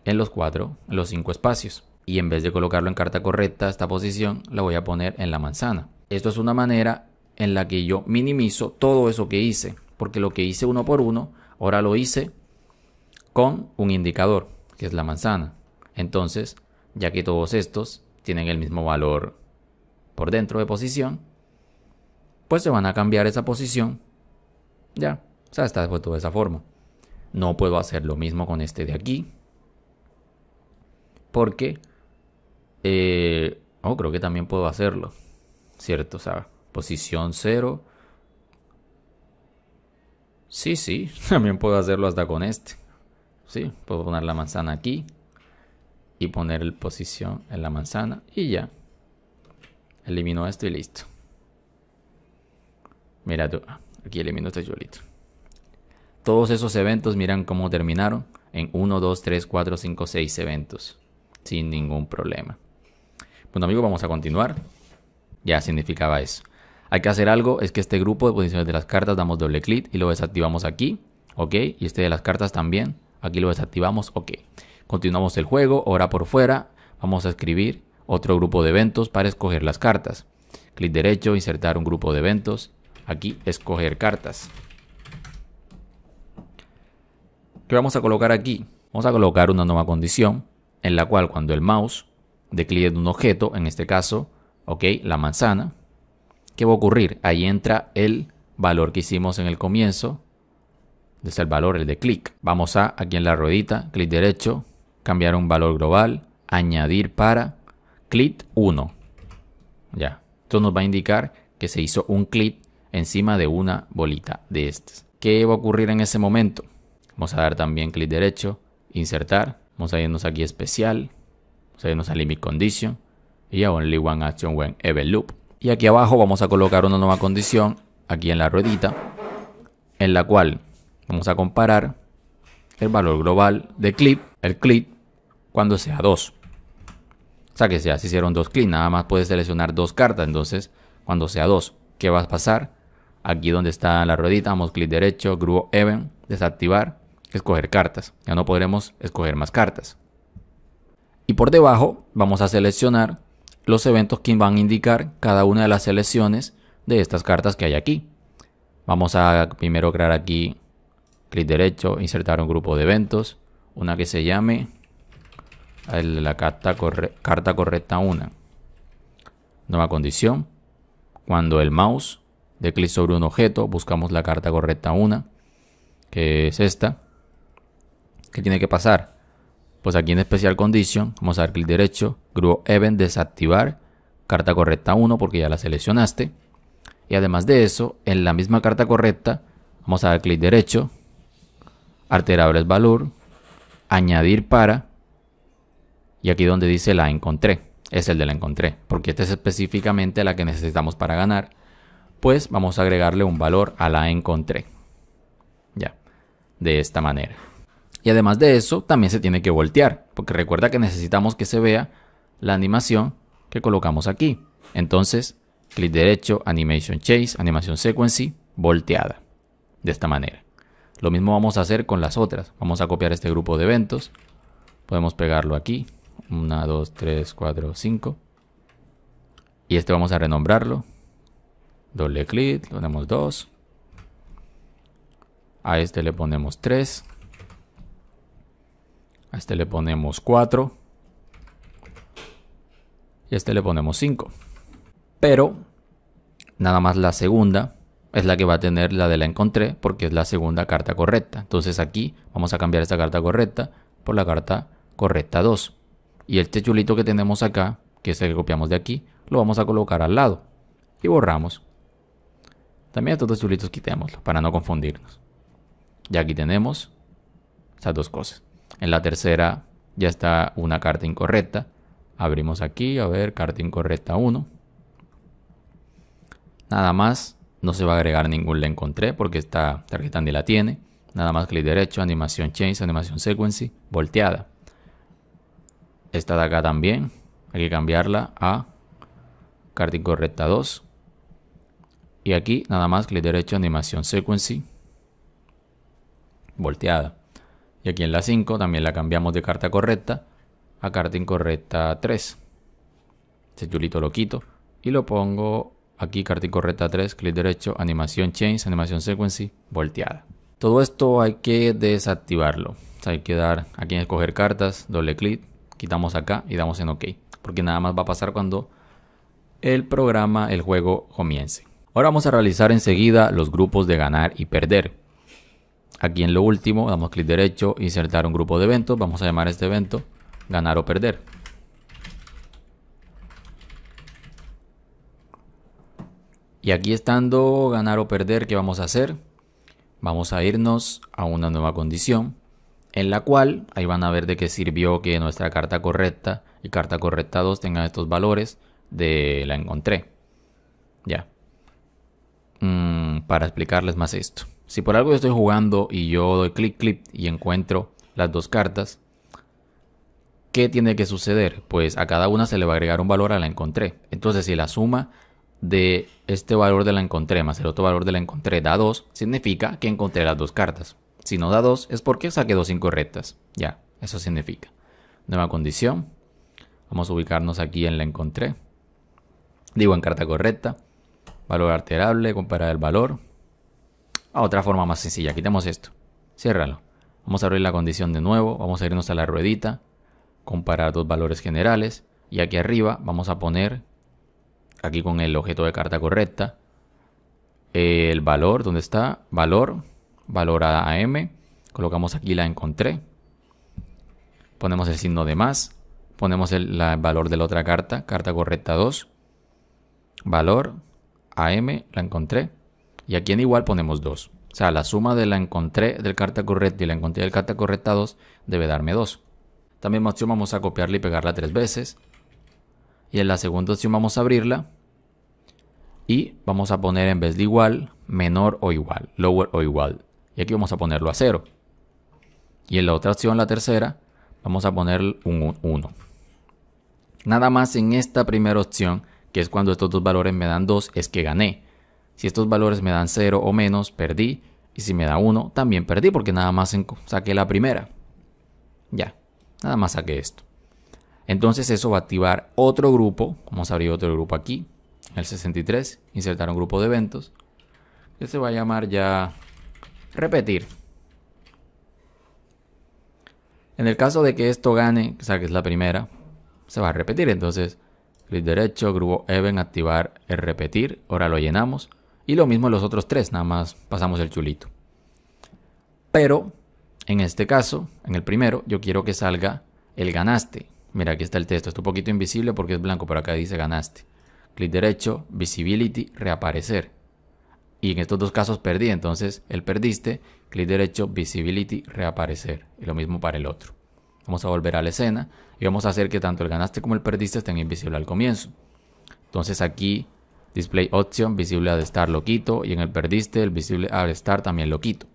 en los cuatro, los cinco espacios. Y en vez de colocarlo en carta correcta, esta posición la voy a poner en la manzana. Esto es una manera en la que yo minimizo todo eso que hice. Porque lo que hice uno por uno, ahora lo hice con un indicador, que es la manzana. Entonces, ya que todos estos tienen el mismo valor por dentro de posición, pues se van a cambiar esa posición. Ya, o sea, está después de esa forma. No puedo hacer lo mismo con este de aquí. Porque, eh, oh, creo que también puedo hacerlo. ¿Cierto? O sea, posición 0. Sí, sí, también puedo hacerlo hasta con este. Sí, puedo poner la manzana aquí y poner el posición en la manzana y ya. Elimino esto y listo. Mira aquí elimino este chulito. Todos esos eventos, miran cómo terminaron en 1, 2, 3, 4, 5, 6 eventos. Sin ningún problema. Bueno, amigos, vamos a continuar. Ya significaba eso. Hay que hacer algo, es que este grupo de posiciones de las cartas damos doble clic y lo desactivamos aquí. Ok, y este de las cartas también. Aquí lo desactivamos, ok. Continuamos el juego, ahora por fuera. Vamos a escribir otro grupo de eventos para escoger las cartas. Clic derecho, insertar un grupo de eventos aquí escoger cartas. ¿Qué vamos a colocar aquí? Vamos a colocar una nueva condición en la cual cuando el mouse declive un objeto, en este caso, ok, la manzana, ¿qué va a ocurrir? Ahí entra el valor que hicimos en el comienzo, es el valor, el de clic. Vamos a, aquí en la ruedita, clic derecho, cambiar un valor global, añadir para clic 1. Ya, esto nos va a indicar que se hizo un clic encima de una bolita de estas. ¿Qué va a ocurrir en ese momento? Vamos a dar también clic derecho, insertar, vamos a irnos aquí especial, vamos a irnos a limit condition y a only one action when ever loop. Y aquí abajo vamos a colocar una nueva condición aquí en la ruedita en la cual vamos a comparar el valor global de clip, el clip, cuando sea 2. O sea que sea, si hicieron dos clics, nada más puedes seleccionar dos cartas, entonces cuando sea 2, ¿qué va a pasar? Aquí donde está la ruedita, vamos clic derecho, grupo event, desactivar, escoger cartas. Ya no podremos escoger más cartas. Y por debajo vamos a seleccionar los eventos que van a indicar cada una de las selecciones de estas cartas que hay aquí. Vamos a primero crear aquí, clic derecho, insertar un grupo de eventos. Una que se llame la carta, carta correcta 1. Nueva condición. Cuando el mouse de clic sobre un objeto, buscamos la carta correcta 1, que es esta. ¿Qué tiene que pasar? Pues aquí en especial Condition, vamos a dar clic derecho, Group Event, desactivar, carta correcta 1 porque ya la seleccionaste. Y además de eso, en la misma carta correcta, vamos a dar clic derecho, alterables valor, añadir para, y aquí donde dice la encontré, es el de la encontré, porque esta es específicamente la que necesitamos para ganar pues vamos a agregarle un valor a la encontré. Ya, de esta manera. Y además de eso, también se tiene que voltear, porque recuerda que necesitamos que se vea la animación que colocamos aquí. Entonces, clic derecho, Animation Chase, Animación Sequency, volteada. De esta manera. Lo mismo vamos a hacer con las otras. Vamos a copiar este grupo de eventos. Podemos pegarlo aquí. 1, 2, 3, 4, 5. Y este vamos a renombrarlo Doble clic, le ponemos 2. A este le ponemos 3. A este le ponemos 4. Y a este le ponemos 5. Pero nada más la segunda es la que va a tener la de la encontré porque es la segunda carta correcta. Entonces aquí vamos a cambiar esta carta correcta por la carta correcta 2. Y este chulito que tenemos acá, que es el que copiamos de aquí, lo vamos a colocar al lado. Y borramos. También estos dos chulitos quitémoslos para no confundirnos. Ya aquí tenemos esas dos cosas. En la tercera ya está una carta incorrecta. Abrimos aquí, a ver, carta incorrecta 1. Nada más, no se va a agregar ningún le encontré porque esta tarjeta ni la tiene. Nada más clic derecho, animación change, animación sequence, volteada. Esta de acá también, hay que cambiarla a carta incorrecta 2. Y aquí nada más clic derecho animación sequence volteada. Y aquí en la 5 también la cambiamos de carta correcta a carta incorrecta 3. Este chulito lo quito y lo pongo aquí carta incorrecta 3, clic derecho, animación change, animación sequence, volteada. Todo esto hay que desactivarlo. hay que dar aquí en escoger cartas, doble clic, quitamos acá y damos en OK. Porque nada más va a pasar cuando el programa, el juego comience. Ahora vamos a realizar enseguida los grupos de ganar y perder. Aquí en lo último damos clic derecho, insertar un grupo de eventos. Vamos a llamar a este evento ganar o perder. Y aquí estando ganar o perder, ¿qué vamos a hacer? Vamos a irnos a una nueva condición en la cual ahí van a ver de qué sirvió que nuestra carta correcta y carta correcta 2 tengan estos valores de la encontré. Ya. Mm, para explicarles más esto. Si por algo estoy jugando y yo doy clic, clic y encuentro las dos cartas, ¿qué tiene que suceder? Pues a cada una se le va a agregar un valor a la encontré. Entonces, si la suma de este valor de la encontré más el otro valor de la encontré da 2, significa que encontré las dos cartas. Si no da 2 es porque saqué dos incorrectas. Ya, eso significa. Nueva condición. Vamos a ubicarnos aquí en la encontré. Digo en carta correcta valor alterable, comparar el valor. A otra forma más sencilla, Quitemos esto, ciérralo. Vamos a abrir la condición de nuevo, vamos a irnos a la ruedita, comparar dos valores generales y aquí arriba vamos a poner, aquí con el objeto de carta correcta, el valor, ¿dónde está? Valor, valor a m, colocamos aquí la encontré, ponemos el signo de más, ponemos el valor de la otra carta, carta correcta 2, valor, a m la encontré. Y aquí en igual ponemos 2. O sea, la suma de la encontré del carta correcta y la encontré del carta correcta 2 debe darme 2. También opción vamos a copiarla y pegarla tres veces. Y en la segunda opción vamos a abrirla. Y vamos a poner en vez de igual, menor o igual, lower o igual. Y aquí vamos a ponerlo a 0. Y en la otra opción, la tercera, vamos a poner un 1. Nada más en esta primera opción que es cuando estos dos valores me dan 2, es que gané. Si estos valores me dan 0 o menos, perdí. Y si me da 1, también perdí porque nada más saqué la primera. Ya, nada más saqué esto. Entonces eso va a activar otro grupo. Vamos a abrir otro grupo aquí, el 63. Insertar un grupo de eventos. Que se va a llamar ya repetir. En el caso de que esto gane, saques es la primera, se va a repetir. Entonces clic derecho, grupo even, activar el repetir, ahora lo llenamos. Y lo mismo en los otros tres, nada más pasamos el chulito. Pero en este caso, en el primero, yo quiero que salga el ganaste. Mira, aquí está el texto, está un poquito invisible porque es blanco, pero acá dice ganaste. Clic derecho, visibility, reaparecer. Y en estos dos casos perdí, entonces el perdiste, clic derecho, visibility, reaparecer. Y lo mismo para el otro. Vamos a volver a la escena y vamos a hacer que tanto el ganaste como el perdiste estén invisibles al comienzo. Entonces aquí, display option, visible de estar lo quito y en el perdiste, el visible de estar también lo quito.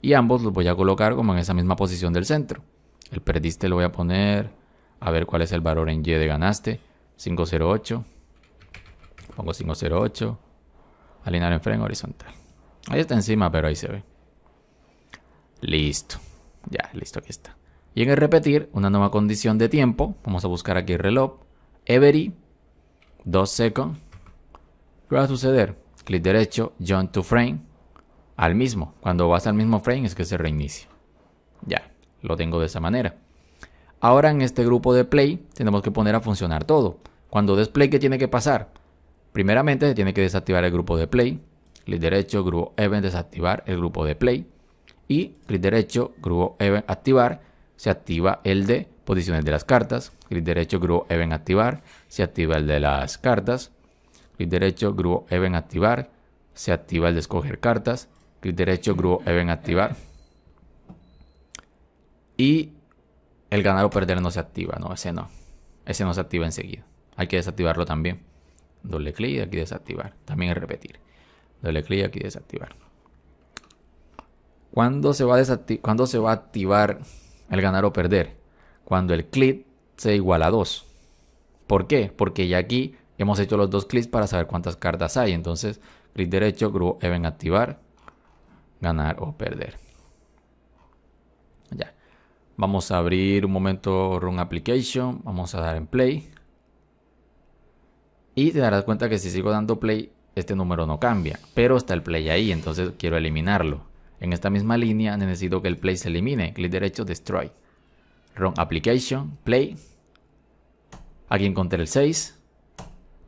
Y ambos los voy a colocar como en esa misma posición del centro. El perdiste lo voy a poner, a ver cuál es el valor en Y de ganaste, 508. Pongo 508. Alinear en freno, horizontal. Ahí está encima, pero ahí se ve. Listo. Ya, listo, aquí está. Y en el repetir, una nueva condición de tiempo, vamos a buscar aquí el reloj, every 2 seconds, ¿qué va a suceder? Clic derecho, join to frame, al mismo. Cuando vas al mismo frame es que se reinicia. Ya, lo tengo de esa manera. Ahora en este grupo de play tenemos que poner a funcionar todo. Cuando desplay, ¿qué tiene que pasar? Primeramente tiene que desactivar el grupo de play. Clic derecho, grupo event, desactivar el grupo de play. Y clic derecho, grupo event, activar se activa el de posiciones de las cartas. Clic derecho, grupo Event activar. Se activa el de las cartas. Clic derecho, grupo Event activar. Se activa el de escoger cartas. Clic derecho, grupo Event activar. Y el ganar o perder no se activa, no, ese no. Ese no se activa enseguida. Hay que desactivarlo también. Doble clic aquí desactivar. También repetir. Doble clic aquí desactivar. cuando se va a, ¿Cuándo se va a activar el ganar o perder, cuando el clic sea igual a 2. ¿Por qué? Porque ya aquí hemos hecho los dos clics para saber cuántas cartas hay. Entonces, clic derecho, grupo event activar, ganar o perder. Ya. Vamos a abrir un momento Run Application. Vamos a dar en play. Y te darás cuenta que si sigo dando play, este número no cambia. Pero está el play ahí, entonces quiero eliminarlo. En esta misma línea necesito que el play se elimine. Clic derecho, destroy. Run application, play. Aquí encontré el 6.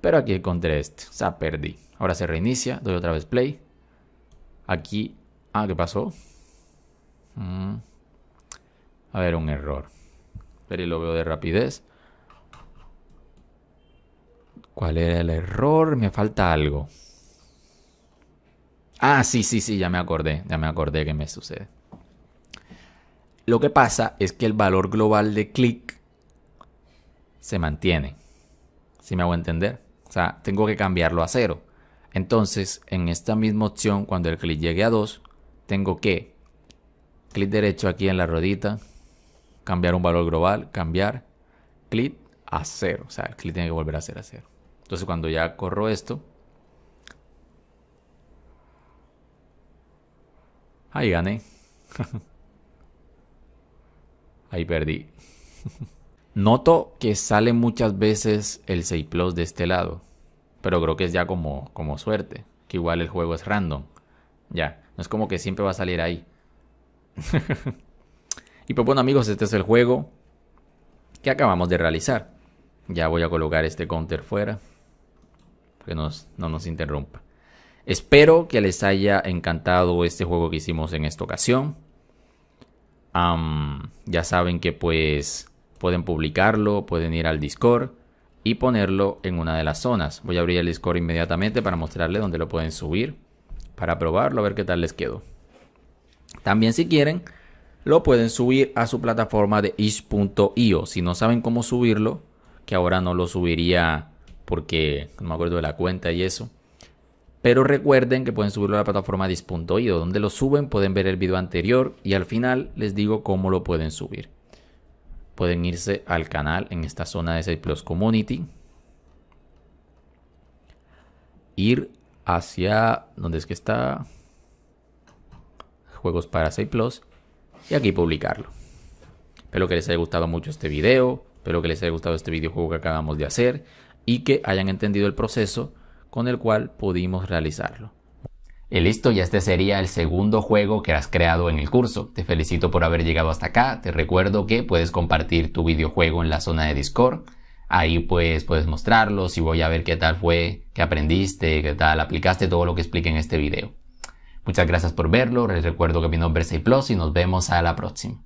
Pero aquí encontré este. O sea, perdí. Ahora se reinicia. Doy otra vez play. Aquí. Ah, ¿qué pasó? Mm. A ver, un error. Pero lo veo de rapidez. ¿Cuál era el error? Me falta algo. Ah, sí, sí, sí, ya me acordé, ya me acordé que me sucede. Lo que pasa es que el valor global de clic se mantiene. Si ¿Sí me hago entender? O sea, tengo que cambiarlo a cero. Entonces, en esta misma opción, cuando el clic llegue a 2, tengo que clic derecho aquí en la ruedita, cambiar un valor global, cambiar, clic a cero. O sea, el clic tiene que volver a ser a cero. Entonces, cuando ya corro esto, Ahí gané. Ahí perdí. Noto que sale muchas veces el 6 Plus de este lado. Pero creo que es ya como, como suerte. Que igual el juego es random. Ya. No es como que siempre va a salir ahí. y pues bueno amigos, este es el juego que acabamos de realizar. Ya voy a colocar este counter fuera. Que no nos interrumpa. Espero que les haya encantado este juego que hicimos en esta ocasión. ya saben que pues pueden publicarlo, pueden ir al Discord y ponerlo en una de las zonas. Voy a abrir el Discord inmediatamente para mostrarle dónde lo pueden subir, para probarlo, a ver qué tal les quedó. También si quieren, lo pueden subir a su plataforma de ish.io. Si no saben cómo subirlo, que ahora no lo subiría porque no me acuerdo de la cuenta y eso. Pero recuerden que pueden subirlo a la plataforma dis.io, donde lo suben, pueden ver el video anterior y al final les digo cómo lo pueden subir. Pueden irse al canal en esta zona de 6 Plus Community. Ir hacia donde es que está juegos para 6 Plus y aquí publicarlo. Espero que les haya gustado mucho este video, espero que les haya gustado este videojuego que acabamos de hacer y que hayan entendido el proceso con el cual pudimos realizarlo. Y listo, ya este sería el segundo juego que has creado en el curso. Te felicito por haber llegado hasta acá. Te recuerdo que puedes compartir tu videojuego en la zona de Discord. Ahí pues puedes mostrarlo, si voy a ver qué tal fue, qué aprendiste, qué tal aplicaste todo lo que expliqué en este video. Muchas gracias por verlo. Les recuerdo que mi nombre es Plus y nos vemos a la próxima.